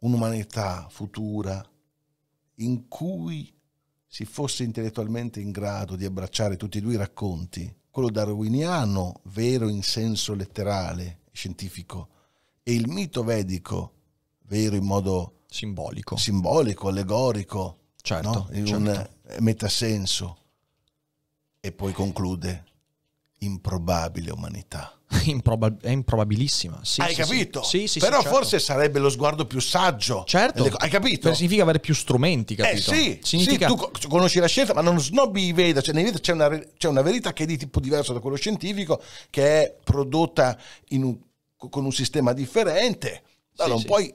Un'umanità futura in cui si fosse intellettualmente in grado di abbracciare tutti e due i racconti, quello darwiniano, vero in senso letterale, scientifico, e il mito vedico, vero in modo simbolico, simbolico allegorico, certo, no? in certo. un metasenso. E poi conclude, improbabile umanità. Improbab- è improbabilissima. Sì, Hai sì, capito? Sì, sì, Però certo. forse sarebbe lo sguardo più saggio. Certo. Hai capito? Perché significa avere più strumenti, eh, capito? Eh, sì, significa... tu conosci la scienza, ma non snobbi i Veda. Cioè, nei Veda c'è una, c'è una, verità che è di tipo diverso da quello scientifico, che è prodotta un, con un sistema differente. Allora non puoi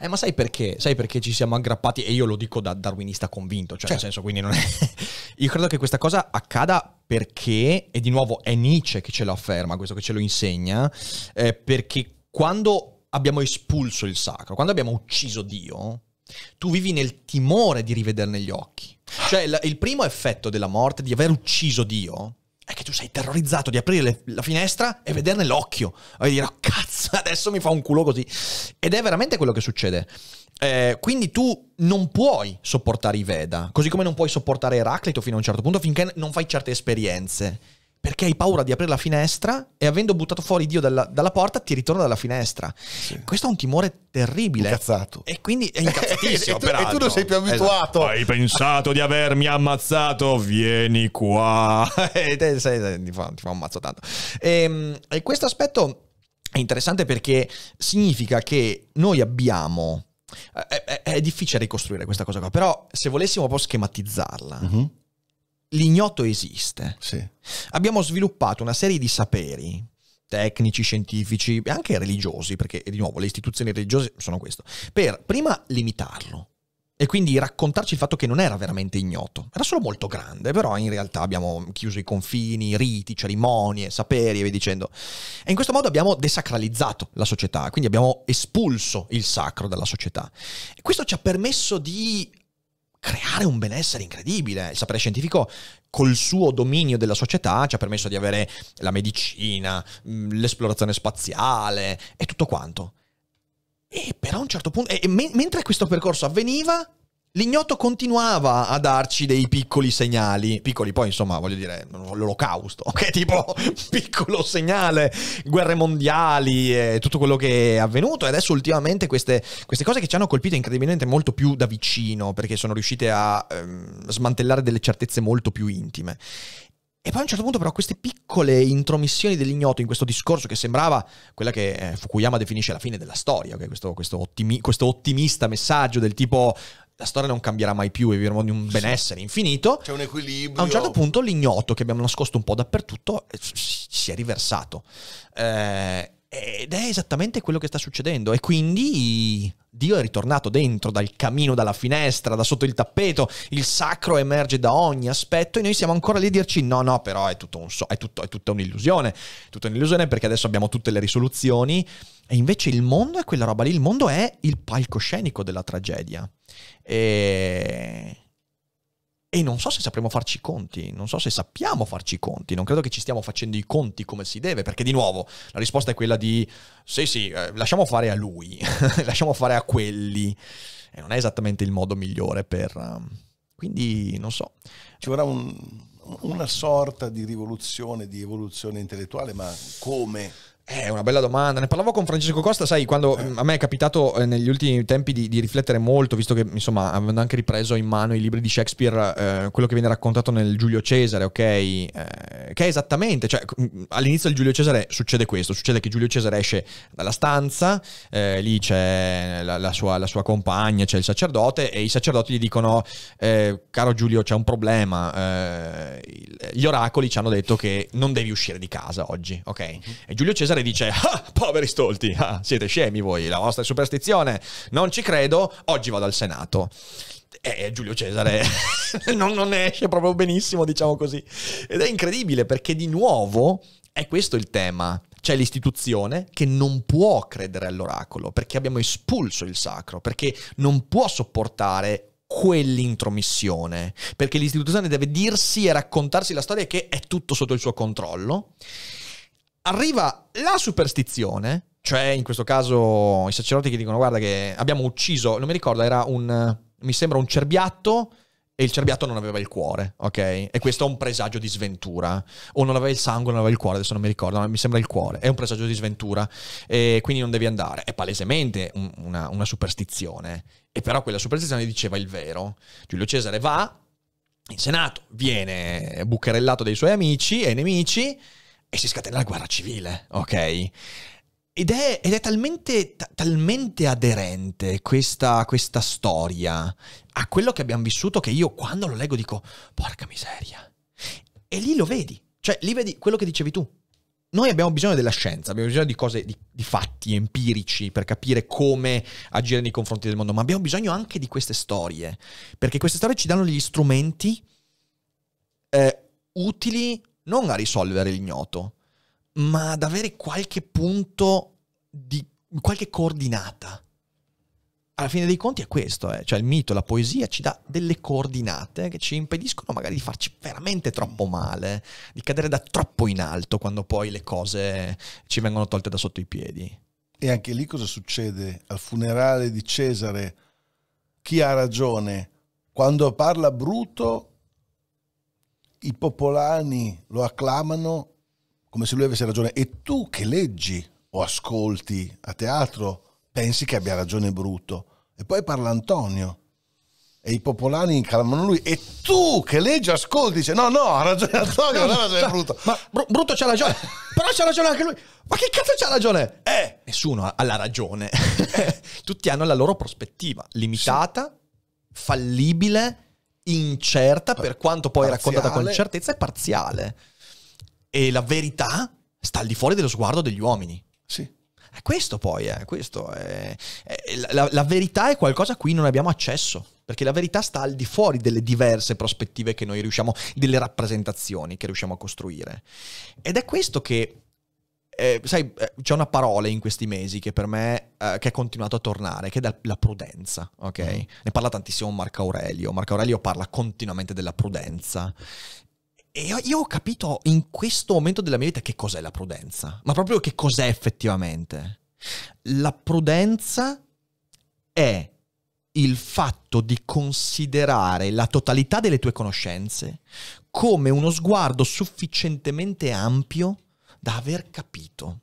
eh, ma sai perché? Sai perché ci siamo aggrappati? E io lo dico da darwinista convinto, cioè, cioè. nel certo. senso, quindi non è. io credo che questa cosa accada perché, e di nuovo è Nietzsche che ce lo afferma, questo che ce lo insegna, eh, perché quando abbiamo espulso il sacro, quando abbiamo ucciso Dio, tu vivi nel timore di rivederne gli occhi. Cioè, il, il primo effetto della morte, di aver ucciso Dio, è che tu sei terrorizzato di aprire le, la finestra e vederne l'occhio. E dire, oh, cazzo, adesso mi fa un culo così. Ed è veramente quello che succede. Eh, quindi tu non puoi sopportare i Veda così come non puoi sopportare Eraclito fino a un certo punto, finché non fai certe esperienze perché hai paura di aprire la finestra e avendo buttato fuori Dio dalla, dalla porta ti ritorna dalla finestra. Sì. Questo è un timore terribile. Incazzato. E quindi è incazzatissimo. e, tu, e, tu, non sei più abituato. Esatto. Hai pensato di avermi ammazzato? Vieni qua. e ti, fa, ti fa ammazzo tanto. E, ehm, e questo aspetto è interessante perché significa che noi abbiamo... Eh, è, è, è difficile ricostruire questa cosa qua, però se volessimo un po' schematizzarla... Mm-hmm l'ignoto esiste. Sì. Abbiamo sviluppato una serie di saperi tecnici, scientifici e anche religiosi, perché di nuovo le istituzioni religiose sono questo, per prima limitarlo e quindi raccontarci il fatto che non era veramente ignoto, era solo molto grande, però in realtà abbiamo chiuso i confini, riti, cerimonie, saperi e via dicendo. E in questo modo abbiamo desacralizzato la società, quindi abbiamo espulso il sacro dalla società. E questo ci ha permesso di creare un benessere incredibile. Il sapere scientifico col suo dominio della società ci ha permesso di avere la medicina, mm, l'esplorazione spaziale e tutto quanto. E però a un certo punto, e, e, mentre questo percorso avveniva, L'ignoto continuava a darci dei piccoli segnali, piccoli poi insomma voglio dire l'olocausto, ok? Tipo piccolo segnale, guerre mondiali e tutto quello che è avvenuto e adesso ultimamente queste, queste cose che ci hanno colpito incredibilmente molto più da vicino perché sono riuscite a ehm, smantellare delle certezze molto più intime. E poi a un certo punto però queste piccole intromissioni dell'ignoto in questo discorso che sembrava quella che eh, Fukuyama definisce la fine della storia, okay? questo, questo, ottimi, questo ottimista messaggio del tipo la storia non cambierà mai più e vivremo di un benessere infinito. C'è un equilibrio. A un certo punto l'ignoto che abbiamo nascosto un po' dappertutto eh, si è riversato. Eh, ed è esattamente quello che sta succedendo. E quindi Dio è ritornato dentro, dal camino, dalla finestra, da sotto il tappeto. Il sacro emerge da ogni aspetto e noi siamo ancora lì a dirci: no, no, però è, tutto un so- è, tutto, è tutta un'illusione. Tutta un'illusione perché adesso abbiamo tutte le risoluzioni. E invece il mondo è quella roba lì. Il mondo è il palcoscenico della tragedia. E e non so se sapremo farci i conti, non so se sappiamo farci i conti, non credo che ci stiamo facendo i conti come si deve, perché di nuovo la risposta è quella di sì sì, eh, lasciamo fare a lui, lasciamo fare a quelli, e non è esattamente il modo migliore per... Ehm, quindi non so. Ci vorrà un, una sorta di rivoluzione, di evoluzione intellettuale, ma come? Eh, è una bella domanda. Ne parlavo con Francesco Costa, sai, quando mm, a me è capitato eh, negli ultimi tempi di, di, riflettere molto, visto che, insomma, avendo anche ripreso in mano i libri di Shakespeare, eh, quello che viene raccontato nel Giulio Cesare, ok? Eh, che è esattamente, cioè, mm, all'inizio del Giulio Cesare succede questo, succede che Giulio Cesare esce dalla stanza, eh, lì c'è la, la, sua, la, sua, compagna, c'è il sacerdote, e i sacerdoti gli dicono, eh, caro Giulio, c'è un problema, gli oracoli ci hanno detto che non devi uscire di casa oggi, ok? E Giulio Cesare Hitler e dice, ah, poveri stolti, ah, siete scemi voi, la vostra superstizione, non ci credo, oggi vado al Senato. E Giulio Cesare non, non ne esce proprio benissimo, diciamo così. Ed è incredibile perché di nuovo è questo il tema. C'è l'istituzione che non può credere all'oracolo perché abbiamo espulso il sacro, perché non può sopportare quell'intromissione, perché l'istituzione deve dirsi e raccontarsi la storia che è tutto sotto il suo controllo arriva la superstizione, cioè in questo caso i sacerdoti che dicono guarda che abbiamo ucciso, non mi ricordo, era un, mi sembra un cerbiatto e il cerbiatto non aveva il cuore, ok? E questo è un presagio di sventura. O non aveva il sangue, non aveva il cuore, adesso non mi ricordo, ma mi sembra il cuore. È un presagio di sventura e quindi non devi andare. È palesemente un, una, una superstizione. E però quella superstizione diceva il vero. Giulio Cesare va in Senato, viene bucherellato dai suoi amici e nemici e si scatena la guerra civile, ok? Ed è, ed è talmente, t- talmente, aderente questa, questa storia a quello che abbiamo vissuto che io quando lo leggo dico, porca miseria. E lì lo vedi, cioè lì vedi quello che dicevi tu, noi abbiamo bisogno della scienza, abbiamo bisogno di cose, di, di, fatti empirici per capire come agire nei confronti del mondo, ma abbiamo bisogno anche di queste storie, perché queste storie ci danno gli strumenti eh, utili non a risolvere l'ignoto, ma ad avere qualche punto di qualche coordinata. Alla fine dei conti è questo, eh? cioè il mito, la poesia ci dà delle coordinate che ci impediscono magari di farci veramente troppo male, di cadere da troppo in alto quando poi le cose ci vengono tolte da sotto i piedi. E anche lì cosa succede? Al funerale di Cesare chi ha ragione? Quando parla Bruto i popolani lo acclamano come se lui avesse ragione e tu che leggi o ascolti a teatro pensi che abbia ragione brutto E poi parla Antonio e i popolani incalmano lui e tu che leggi ascolti dice no no ha ragione Antonio non ha ragione brutto ma Br- Bruto c'ha ragione però c'ha ragione anche lui ma che cazzo c'ha ragione eh, eh nessuno ha la ragione tutti hanno la loro prospettiva limitata sì. fallibile incerta, per quanto poi parziale. raccontata con certezza, è parziale. E la verità sta al di fuori dello sguardo degli uomini. Sì. È questo poi, è, eh, questo è, è la, la, verità è qualcosa a cui non abbiamo accesso, perché la verità sta al di fuori delle diverse prospettive che noi riusciamo, delle rappresentazioni che riusciamo a costruire. Ed è questo che eh, sai, eh, c'è una parola in questi mesi che per me, eh, che è continuato a tornare, che è la prudenza, ok? Mm. Ne parla tantissimo Marco Aurelio, Marco Aurelio parla continuamente della prudenza. E io, io ho capito in questo momento della mia vita che cos'è la prudenza, ma proprio che cos'è effettivamente. La prudenza è il fatto di considerare la totalità delle tue conoscenze come uno sguardo sufficientemente ampio da aver capito.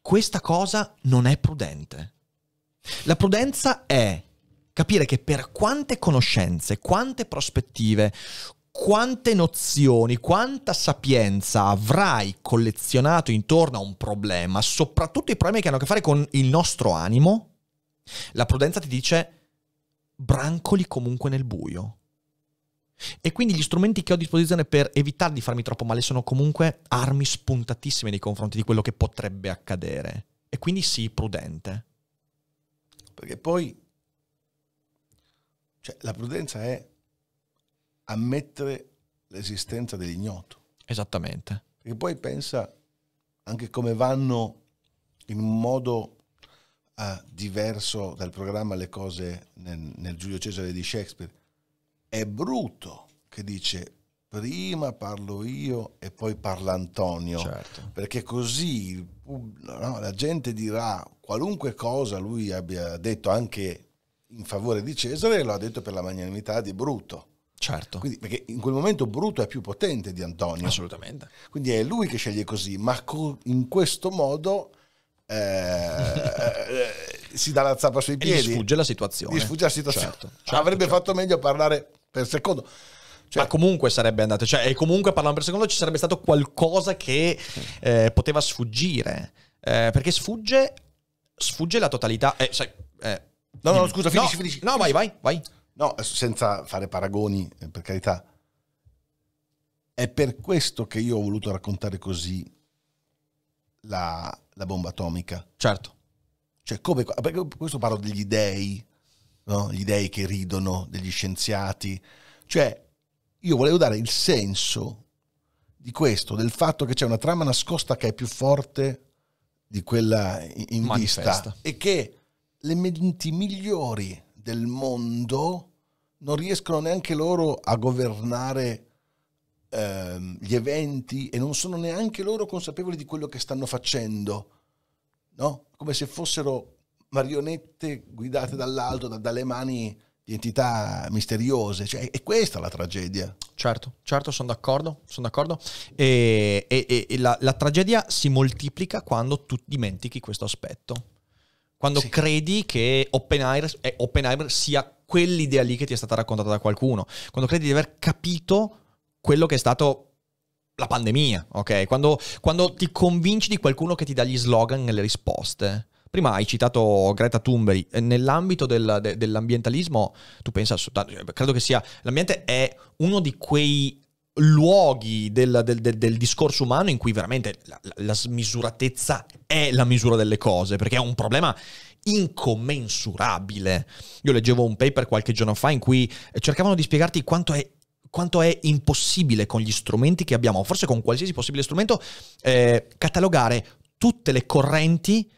Questa cosa non è prudente. La prudenza è capire che per quante conoscenze, quante prospettive, quante nozioni, quanta sapienza avrai collezionato intorno a un problema, soprattutto i problemi che hanno a che fare con il nostro animo, la prudenza ti dice brancoli comunque nel buio. E quindi gli strumenti che ho a disposizione per evitare di farmi troppo male sono comunque armi spuntatissime nei confronti di quello che potrebbe accadere. E quindi sii prudente. Perché poi cioè, la prudenza è ammettere l'esistenza dell'ignoto. Esattamente. Perché poi pensa anche come vanno in un modo uh, diverso dal programma le cose nel, nel Giulio Cesare di Shakespeare è Bruto che dice prima parlo io e poi parla Antonio, certo. perché così no, la gente dirà qualunque cosa lui abbia detto anche in favore di Cesare, lo ha detto per la magnanimità di Bruto. Certo. Quindi, perché in quel momento Bruto è più potente di Antonio. Assolutamente. Quindi è lui che sceglie così, ma co- in questo modo eh, eh si dà la zappa sui piedi. E gli sfugge la situazione. Gli sfugge la situazione. Certo, certo, Avrebbe certo. fatto meglio parlare per secondo. Cioè, Ma comunque sarebbe andato, cioè, e comunque parlando per secondo ci sarebbe stato qualcosa che eh, poteva sfuggire, eh, perché sfugge, sfugge la totalità. Eh, sai, eh, no, no, scusa, finisci, no, finisci. No, vai, vai, vai. No, eh, senza fare paragoni, eh, per carità. È per questo che io ho voluto raccontare così la, la bomba atomica. Certo. Cioè, come... questo parlo degli dei, no? gli dei che ridono, degli scienziati. Cioè, io volevo dare il senso di questo, del fatto che c'è una trama nascosta che è più forte di quella in Manifesta. vista e che le menti migliori del mondo non riescono neanche loro a governare ehm, gli eventi e non sono neanche loro consapevoli di quello che stanno facendo, no? come se fossero marionette guidate dall'alto, da, dalle mani di entità misteriose. Cioè, è questa la tragedia. Certo, certo, sono d'accordo, sono d'accordo. E, e, e la, la, tragedia si moltiplica quando tu dimentichi questo aspetto. Quando sì. credi che Oppenheimer, eh, Oppenheimer sia quell'idea lì che ti è stata raccontata da qualcuno. Quando credi di aver capito quello che è stato la pandemia, ok? Quando, quando ti convinci di qualcuno che ti dà gli slogan e le risposte. Prima hai citato Greta Thunberg, eh, nell'ambito del, de, dell'ambientalismo tu pensa soltanto, eh, credo che sia, l'ambiente è uno di quei luoghi del, del, del, del, discorso umano in cui veramente la, la, la, smisuratezza è la misura delle cose, perché è un problema incommensurabile. Io leggevo un paper qualche giorno fa in cui cercavano di spiegarti quanto è, quanto è impossibile con gli strumenti che abbiamo, forse con qualsiasi possibile strumento, eh, catalogare tutte le correnti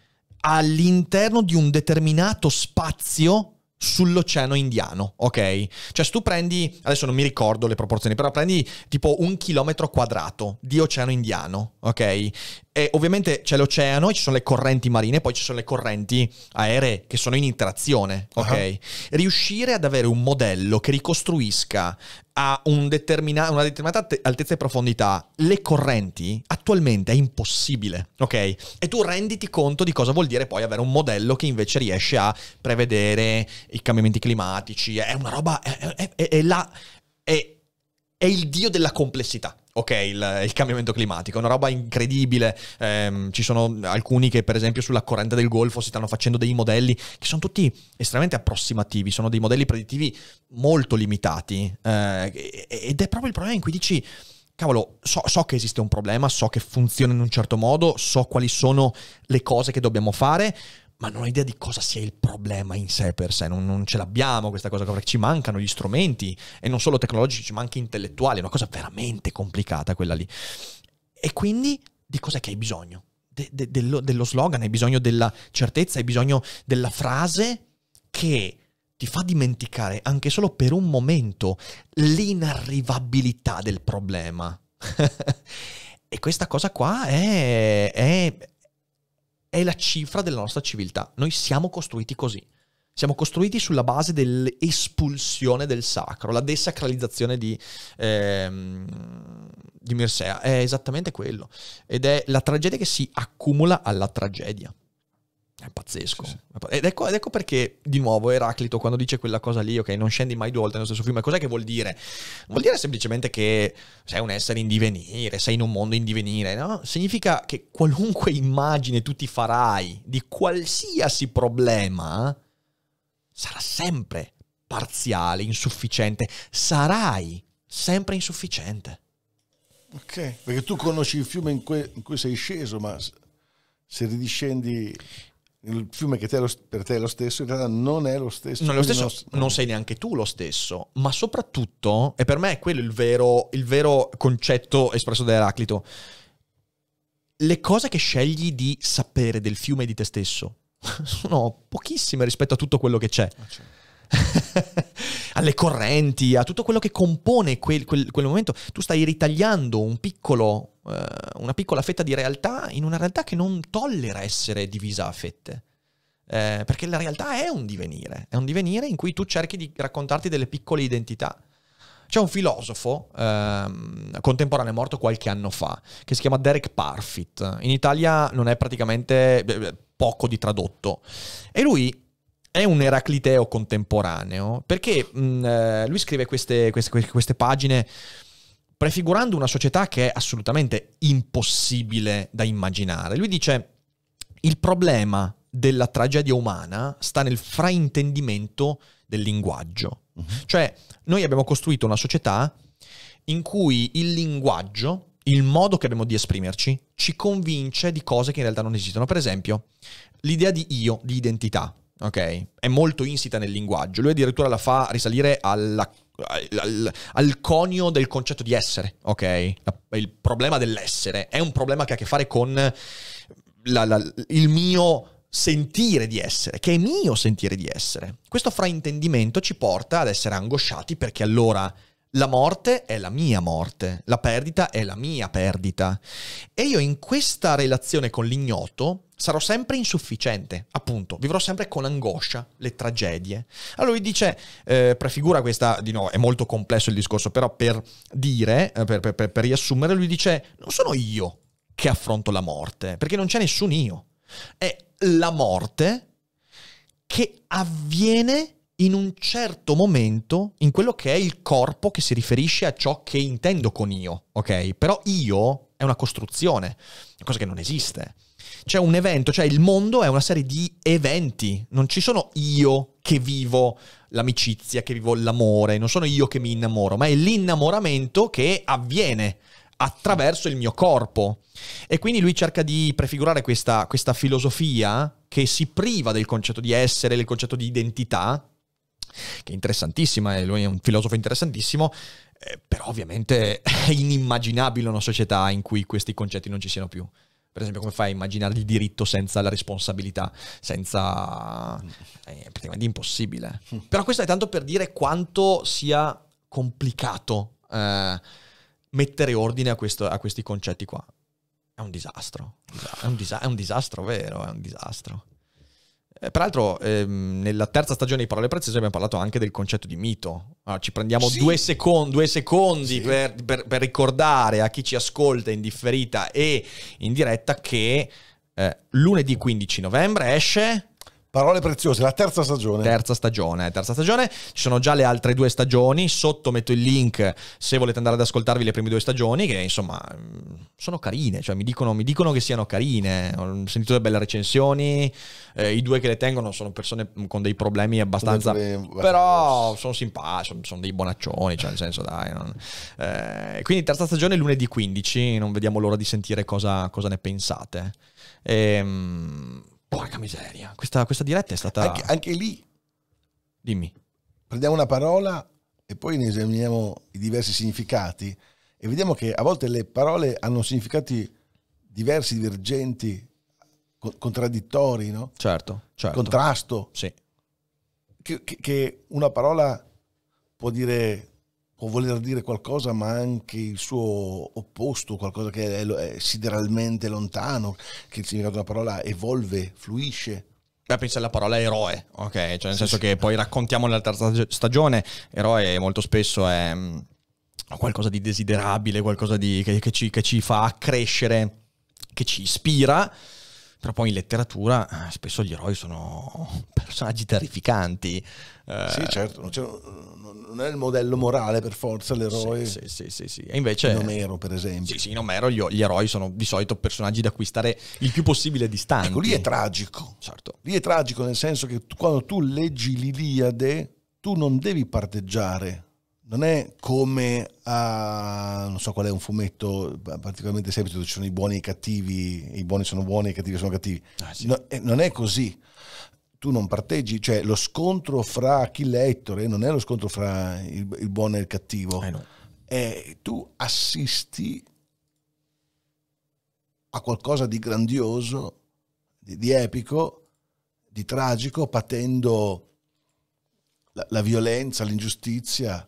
all'interno di un determinato spazio sull'oceano indiano, ok? Cioè se tu prendi, adesso non mi ricordo le proporzioni, però prendi tipo un chilometro quadrato di oceano indiano, ok? E ovviamente c'è l'oceano e ci sono le correnti marine, poi ci sono le correnti aeree che sono in interazione, ok? Uh-huh. Riuscire ad avere un modello che ricostruisca a un determina- una determinata te- altezza e profondità le correnti attualmente è impossibile, ok? E tu renditi conto di cosa vuol dire poi avere un modello che invece riesce a prevedere i cambiamenti climatici, è una roba, è, è, è, è la, è il dio della complessità ok, il, il, cambiamento climatico, è una roba incredibile. Eh, ci sono alcuni che, per esempio, sulla corrente del Golfo si stanno facendo dei modelli che sono tutti estremamente approssimativi, sono dei modelli predittivi molto limitati. Eh, ed è proprio il problema in cui dici. Cavolo, so, so che esiste un problema, so che funziona in un certo modo, so quali sono le cose che dobbiamo fare, ma non ho idea di cosa sia il problema in sé per sé, non, non ce l'abbiamo questa cosa, perché ci mancano gli strumenti, e non solo tecnologici, ma anche intellettuali, è una cosa veramente complicata quella lì. E quindi di cos'è che hai bisogno? De, de, dello, dello slogan, hai bisogno della certezza, hai bisogno della frase che ti fa dimenticare anche solo per un momento l'inarrivabilità del problema. e questa cosa qua è, è, è la cifra della nostra civiltà. Noi siamo costruiti così. Siamo costruiti sulla base dell'espulsione del sacro, la desacralizzazione di, ehm, di Mirsea. È esattamente quello. Ed è la tragedia che si accumula alla tragedia. È pazzesco. Sì, sì. Ed, ecco, ed, ecco, perché, di nuovo, Eraclito, quando dice quella cosa lì, ok, non scendi mai due volte nello stesso fiume, cos'è che vuol dire? Vuol dire semplicemente che sei un essere in divenire, sei in un mondo in divenire, no? Significa che qualunque immagine tu ti farai di qualsiasi problema sarà sempre parziale, insufficiente, sarai sempre insufficiente. Ok, perché tu conosci il fiume in cui, in cui sei sceso, ma se ridiscendi il fiume che te lo, per te è lo stesso, in realtà non è lo stesso. Non, è lo stesso, non, non, non sei neanche tu lo stesso, ma soprattutto, e per me è quello il vero, il vero concetto espresso da Eraclito, le cose che scegli di sapere del fiume e di te stesso sono pochissime rispetto a tutto quello che c'è. Ah, certo. alle correnti, a tutto quello che compone quel, quel, quel momento. Tu stai ritagliando un piccolo, uh, una piccola fetta di realtà in una realtà che non tollera essere divisa a fette. Eh, perché la realtà è un divenire, è un divenire in cui tu cerchi di raccontarti delle piccole identità. C'è un filosofo ehm, contemporaneo morto qualche anno fa che si chiama Derek Parfit. In Italia non è praticamente poco di tradotto. E lui è un Eracliteo contemporaneo, perché mh, mm, eh, lui scrive queste, queste, queste pagine prefigurando una società che è assolutamente impossibile da immaginare. Lui dice, il problema della tragedia umana sta nel fraintendimento del linguaggio. Mm-hmm. Cioè, noi abbiamo costruito una società in cui il linguaggio, il modo che abbiamo di esprimerci, ci convince di cose che in realtà non esistono. Per esempio, l'idea di io, di identità ok? È molto insita nel linguaggio. Lui addirittura la fa risalire alla, al, al, conio del concetto di essere, ok? il problema dell'essere è un problema che ha a che fare con la, la, il mio sentire di essere, che è mio sentire di essere. Questo fraintendimento ci porta ad essere angosciati perché allora la morte è la mia morte, la perdita è la mia perdita. E io in questa relazione con l'ignoto sarò sempre insufficiente, appunto, vivrò sempre con angoscia le tragedie. Allora lui dice, eh, prefigura questa, di nuovo è molto complesso il discorso, però per dire, eh, per, per, per, per riassumere, lui dice, non sono io che affronto la morte, perché non c'è nessun io, è la morte che avviene in un certo momento in quello che è il corpo che si riferisce a ciò che intendo con io, ok? Però io è una costruzione, una cosa che non esiste. C'è un evento, cioè il mondo è una serie di eventi, non ci sono io che vivo l'amicizia, che vivo l'amore, non sono io che mi innamoro, ma è l'innamoramento che avviene attraverso il mio corpo. E quindi lui cerca di prefigurare questa, questa filosofia che si priva del concetto di essere, del concetto di identità, che è interessantissima e lui è un filosofo interessantissimo, eh, però ovviamente è inimmaginabile una società in cui questi concetti non ci siano più. Per esempio, come fai a immaginare il diritto senza la responsabilità? Senza... Eh, è praticamente impossibile. Però questo è tanto per dire quanto sia complicato eh, mettere ordine a, questo, a, questi concetti qua. È un disastro. È un, disa- è un disastro vero, è un disastro. Eh, peraltro, ehm, nella terza stagione di Parole Preziose abbiamo parlato anche del concetto di mito. Allora, ah, ci prendiamo sì. due, second- due, secondi sì. per, per, per, ricordare a chi ci ascolta in differita e in diretta che eh, lunedì 15 novembre esce Parole preziose, la terza stagione. Terza stagione, terza stagione. Ci sono già le altre due stagioni, sotto metto il link se volete andare ad ascoltarvi le prime due stagioni che insomma mm, sono carine, cioè mi dicono, mi dicono che siano carine, ho sentito delle belle recensioni, eh, i due che le tengono sono persone con dei problemi abbastanza... Problemi, però sono simpatici, sono, sono, dei bonaccioni, cioè nel senso dai... Non, eh, quindi terza stagione lunedì 15, non vediamo l'ora di sentire cosa, cosa ne pensate. Ehm Porca miseria, questa, questa diretta è stata... Anche, anche lì... Dimmi. Prendiamo una parola e poi ne esaminiamo i diversi significati e vediamo che a volte le parole hanno significati diversi, divergenti, contraddittori, no? Certo, certo. Contrasto. Sì. Che, che, una parola può dire può voler dire qualcosa, ma anche il suo opposto, qualcosa che è, è sideralmente lontano, che il significato della parola evolve, fluisce. Beh, pensa alla parola eroe, ok? Cioè, nel sì, senso sì. che poi raccontiamo nella terza stagione, eroe molto spesso è mm, qualcosa di desiderabile, qualcosa di, che, che, ci, che ci fa crescere, che ci ispira però poi in letteratura eh, spesso gli eroi sono personaggi terrificanti. Eh, sì, certo, cioè, non, è il modello morale per forza l'eroe. Sì, sì, sì, sì, sì. E invece... In Omero, per esempio. Sì, sì, in Omero gli, gli, eroi sono di solito personaggi da acquistare il più possibile distanti. Ecco, lì è tragico. Certo. Lì è tragico nel senso che quando tu leggi l'Iliade, tu non devi parteggiare non è come a, ah, non so qual è un fumetto particolarmente semplice dove ci sono i buoni e i cattivi, i buoni sono buoni e i cattivi sono cattivi. Ah, sì. no, eh, non è così. Tu non parteggi, cioè lo scontro fra Achille e Ettore eh, non è lo scontro fra il, il buono e il cattivo. Eh no. è, tu assisti a qualcosa di grandioso, di, di epico, di tragico, patendo la, la violenza, l'ingiustizia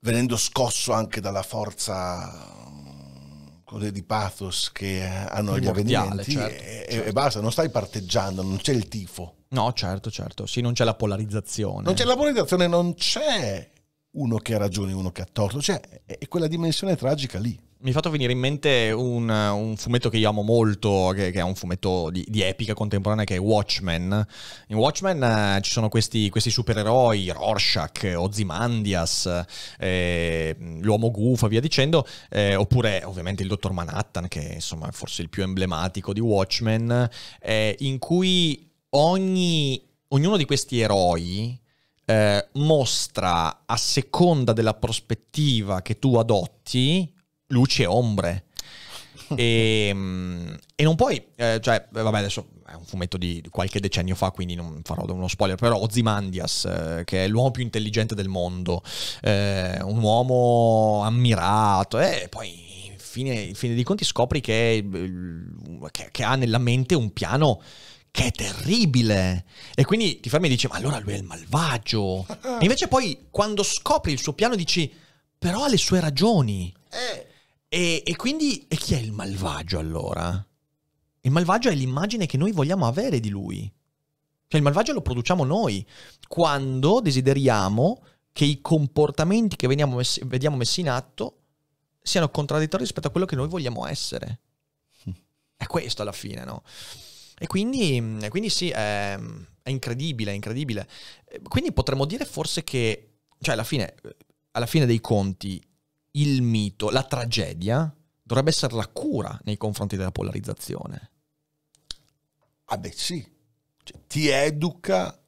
venendo scosso anche dalla forza mm, di pathos che hanno gli avvenimenti certo, e, certo. e basta, non stai parteggiando, non c'è il tifo. No, certo, certo, sì, non c'è la polarizzazione. Non c'è la polarizzazione, non c'è uno che ha ragione e uno che ha torto, cioè è quella dimensione tragica lì mi è fatto venire in mente un, un fumetto che io amo molto, che, che è un fumetto di, di, epica contemporanea, che è Watchmen. In Watchmen eh, ci sono questi, questi, supereroi, Rorschach, Ozymandias, eh, l'uomo gufa, via dicendo, eh, oppure ovviamente il dottor Manhattan, che insomma è forse il più emblematico di Watchmen, eh, in cui ogni, ognuno di questi eroi eh, mostra a seconda della prospettiva che tu adotti luci e ombre. e, mm, e, non puoi, eh, cioè, eh, vabbè, adesso è un fumetto di qualche decennio fa, quindi non farò uno spoiler, però Ozymandias, eh, che è l'uomo più intelligente del mondo, eh, un uomo ammirato, e eh, poi fine, fine dei conti scopri che, mm, che, che, ha nella mente un piano che è terribile. E quindi ti fermi e dici, ma allora lui è il malvagio. e invece poi, quando scopri il suo piano, dici, però ha le sue ragioni. Eh. E, e quindi e chi è il malvagio allora? Il malvagio è l'immagine che noi vogliamo avere di lui. Cioè il malvagio lo produciamo noi quando desideriamo che i comportamenti che messi, vediamo messi in atto siano contraddittori rispetto a quello che noi vogliamo essere. È questo alla fine, no? E quindi, e quindi sì, è, è, incredibile, è incredibile. Quindi potremmo dire forse che, cioè alla fine, alla fine dei conti, il mito, la tragedia, dovrebbe essere la cura nei confronti della polarizzazione. Ah beh sì, cioè, ti educa,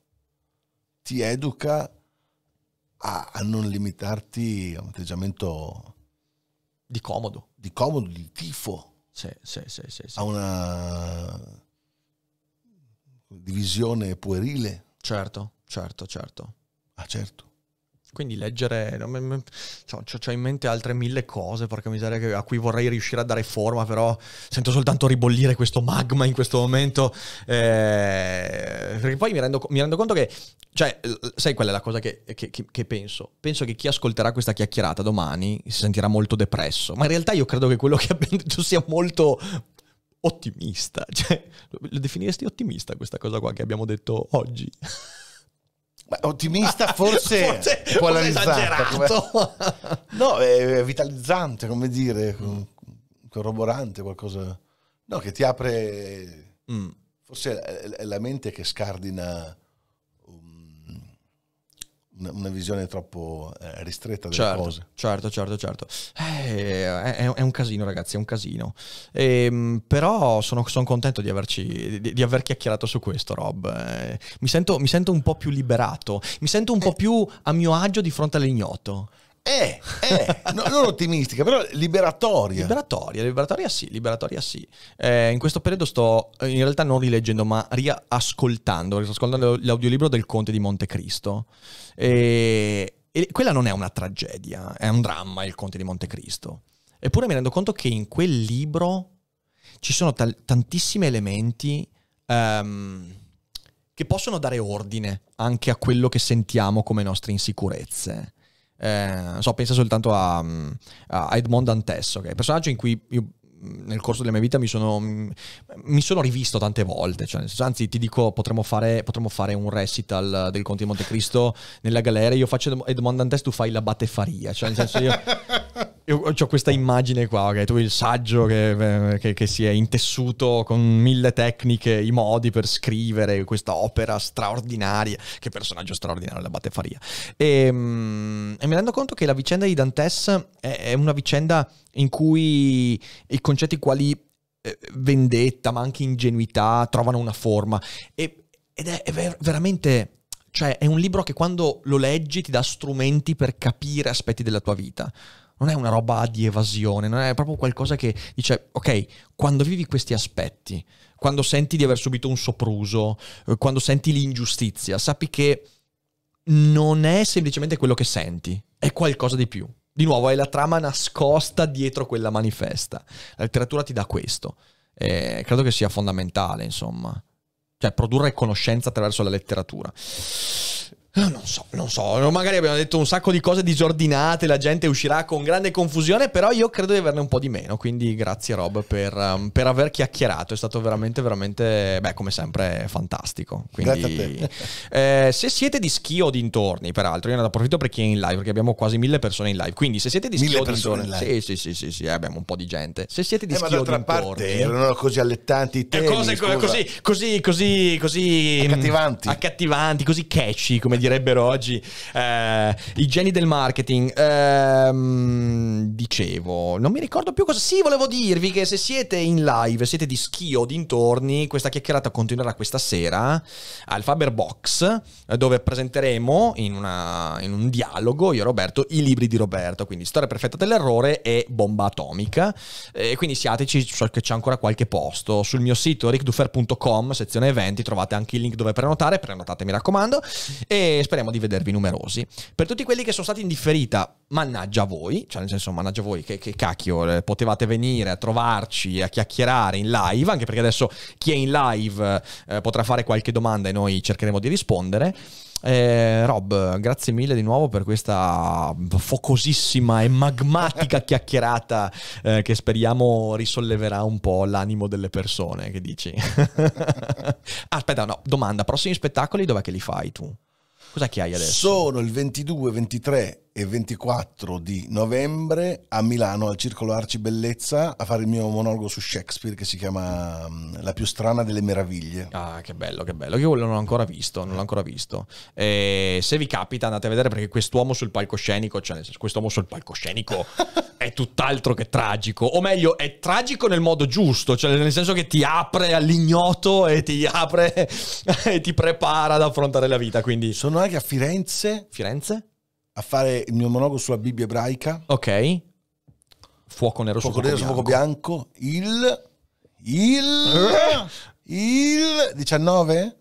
ti educa a, a, non limitarti a un atteggiamento... Di comodo. Di comodo, di tifo. Sì, sì, sì, sì, sì. A una divisione puerile. Certo, certo, certo. Ah certo. Quindi leggere, ho in mente altre mille cose, porca miseria, a cui vorrei riuscire a dare forma, però sento soltanto ribollire questo magma in questo momento. Eh, perché poi mi rendo, mi rendo, conto che, cioè, sai qual è la cosa che, che, che, penso? Penso che chi ascolterà questa chiacchierata domani si sentirà molto depresso, ma in realtà io credo che quello che abbiamo detto sia molto ottimista. Cioè, lo definiresti ottimista questa cosa qua che abbiamo detto oggi? ottimista forse, forse, forse esagerato. Come... No, è vitalizzante, come dire, mm. corroborante, qualcosa... No, che ti apre... Mm. Forse è la mente che scardina una visione troppo eh, ristretta delle certo, cose. Certo, certo, certo. Eh, è, è, un casino, ragazzi, è un casino. Eh, però sono, sono, contento di, averci, di, di, aver chiacchierato su questo, Rob. Eh, mi sento, mi, sento, un po' più liberato, mi sento un po' eh. più a mio agio di fronte all'ignoto. È, eh, è eh, no, non ottimistica, però liberatoria. Liberatoria, liberatoria sì, liberatoria sì. Eh, in questo periodo sto eh, in realtà non rileggendo, ma riascoltando, sto ascoltando l'audiolibro del Conte di Montecristo. E, e quella non è una tragedia, è un dramma il Conte di Montecristo. Eppure mi rendo conto che in quel libro ci sono tal- tantissimi elementi um, che possono dare ordine anche a quello che sentiamo come nostre insicurezze. Eh, so, pensa soltanto a, mm, a Edmond Dantes, che è un personaggio in cui io mm, nel corso della mia vita mi sono, mm, mi sono rivisto tante volte. Cioè, anzi, ti dico, potremmo fare, potremmo fare un recital del Conte di Montecristo nella galera. Io faccio Edmond Dantes, tu fai la battefaria. Cioè, nel senso, io Io ho questa immagine qua, okay? tu il saggio che, eh, che, che, si è intessuto con mille tecniche, i modi per scrivere questa opera straordinaria, che personaggio straordinario l'abate Faria. E, ehm, e mi rendo conto che la vicenda di Dantes è, è una vicenda in cui i concetti quali eh, vendetta, ma anche ingenuità, trovano una forma. E, ed è, è ver- veramente cioè è un libro che quando lo leggi ti dà strumenti per capire aspetti della tua vita non è una roba di evasione, non è proprio qualcosa che dice, ok, quando vivi questi aspetti, quando senti di aver subito un sopruso, eh, quando senti l'ingiustizia, sappi che non è semplicemente quello che senti, è qualcosa di più. Di nuovo, è la trama nascosta dietro quella manifesta. La letteratura ti dà questo. E eh, credo che sia fondamentale, insomma. Cioè, produrre conoscenza attraverso la letteratura. Eh, non so, non so, magari abbiamo detto un sacco di cose disordinate, la gente uscirà con grande confusione, però io credo di averne un po' di meno, quindi grazie Rob per, um, per aver chiacchierato, è stato veramente, veramente, beh, come sempre, fantastico. Quindi, eh, se siete di Schio dintorni, peraltro, io ne approfitto per chi è in live, perché abbiamo quasi mille persone in live, quindi se siete di mille o dintorni, sì, sì, sì, sì, sì, eh, abbiamo un po' di gente, se siete di eh, o dintorni... Parte, erano così allettanti i eh, temi, cose, così, così, così, così... Mm, accattivanti. Mh, accattivanti, così catchy, come dire direbbero oggi eh, i geni del marketing. Ehm, dicevo, non mi ricordo più cosa. Sì, volevo dirvi che se siete in live, siete di schio dintorni, questa chiacchierata continuerà questa sera al Faber Box, eh, dove presenteremo in, una, in un dialogo io e Roberto i libri di Roberto. Quindi Storia perfetta dell'errore e Bomba atomica. E quindi siateci, so che c'è ancora qualche posto. Sul mio sito rickdufer.com, sezione eventi, trovate anche il link dove prenotare. Prenotate, mi raccomando. E speriamo di vedervi numerosi. Per tutti quelli che sono stati in differita, mannaggia voi, cioè nel senso mannaggia voi che, che cacchio, eh, potevate venire a trovarci, a chiacchierare in live, anche perché adesso chi è in live eh, potrà fare qualche domanda e noi cercheremo di rispondere. Eh, Rob, grazie mille di nuovo per questa focosissima e magmatica chiacchierata eh, che speriamo risolleverà un po' l'animo delle persone. Che dici? Aspetta, no, domanda, prossimi spettacoli dov'è che li fai tu? Cosa che hai adesso? Sono il 22, 23 e 24 di novembre a Milano al Circolo Arci Bellezza a fare il mio monologo su Shakespeare che si chiama mm, La più strana delle meraviglie. Ah, che bello, che bello. Io quello non l'ho ancora visto, non l'ho ancora visto. E se vi capita andate a vedere perché quest'uomo sul palcoscenico, cioè nel senso, quest'uomo sul palcoscenico è tutt'altro che tragico, o meglio è tragico nel modo giusto, cioè nel senso che ti apre all'ignoto e ti apre e ti prepara ad affrontare la vita, quindi Sono anche a Firenze. Firenze? a fare il mio monologo sulla Bibbia ebraica. Ok. Fuoco nero fuoco su nero, fuoco bianco. Fuoco bianco. Il... Il... Eh? Il 19?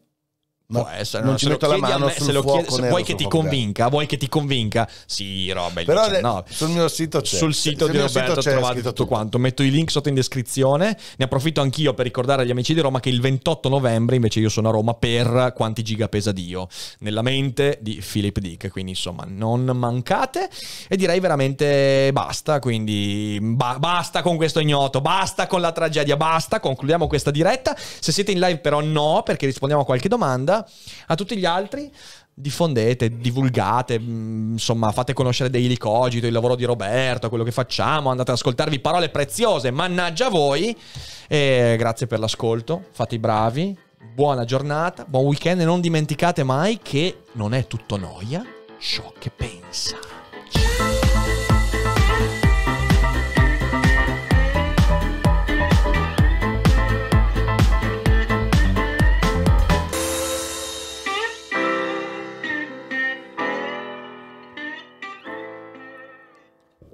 può essere, non ci metto la mano me, se, fuoco chiedi, se vuoi che ti convinca, vuoi che ti convinca? Sì, roba, Però 19. sul mio sito c'è. Sul sito sul di Roberto sito trovate tutto, tutto, quanto. Metto i link sotto in descrizione. Ne approfitto anch'io per ricordare agli amici di Roma che il 28 novembre invece io sono a Roma per quanti giga pesa Dio nella mente di Philip Dick, quindi insomma, non mancate e direi veramente basta, quindi ba- basta con questo ignoto, basta con la tragedia, basta, concludiamo questa diretta. Se siete in live però no, perché rispondiamo a qualche domanda a tutti gli altri diffondete, divulgate, mm, insomma, fate conoscere Daily Cogito, il lavoro di Roberto, quello che facciamo, andate ad ascoltarvi parole preziose, mannaggia voi. E grazie per l'ascolto, fate i bravi, buona giornata, buon weekend e non dimenticate mai che non è tutto noia ciò che pensa.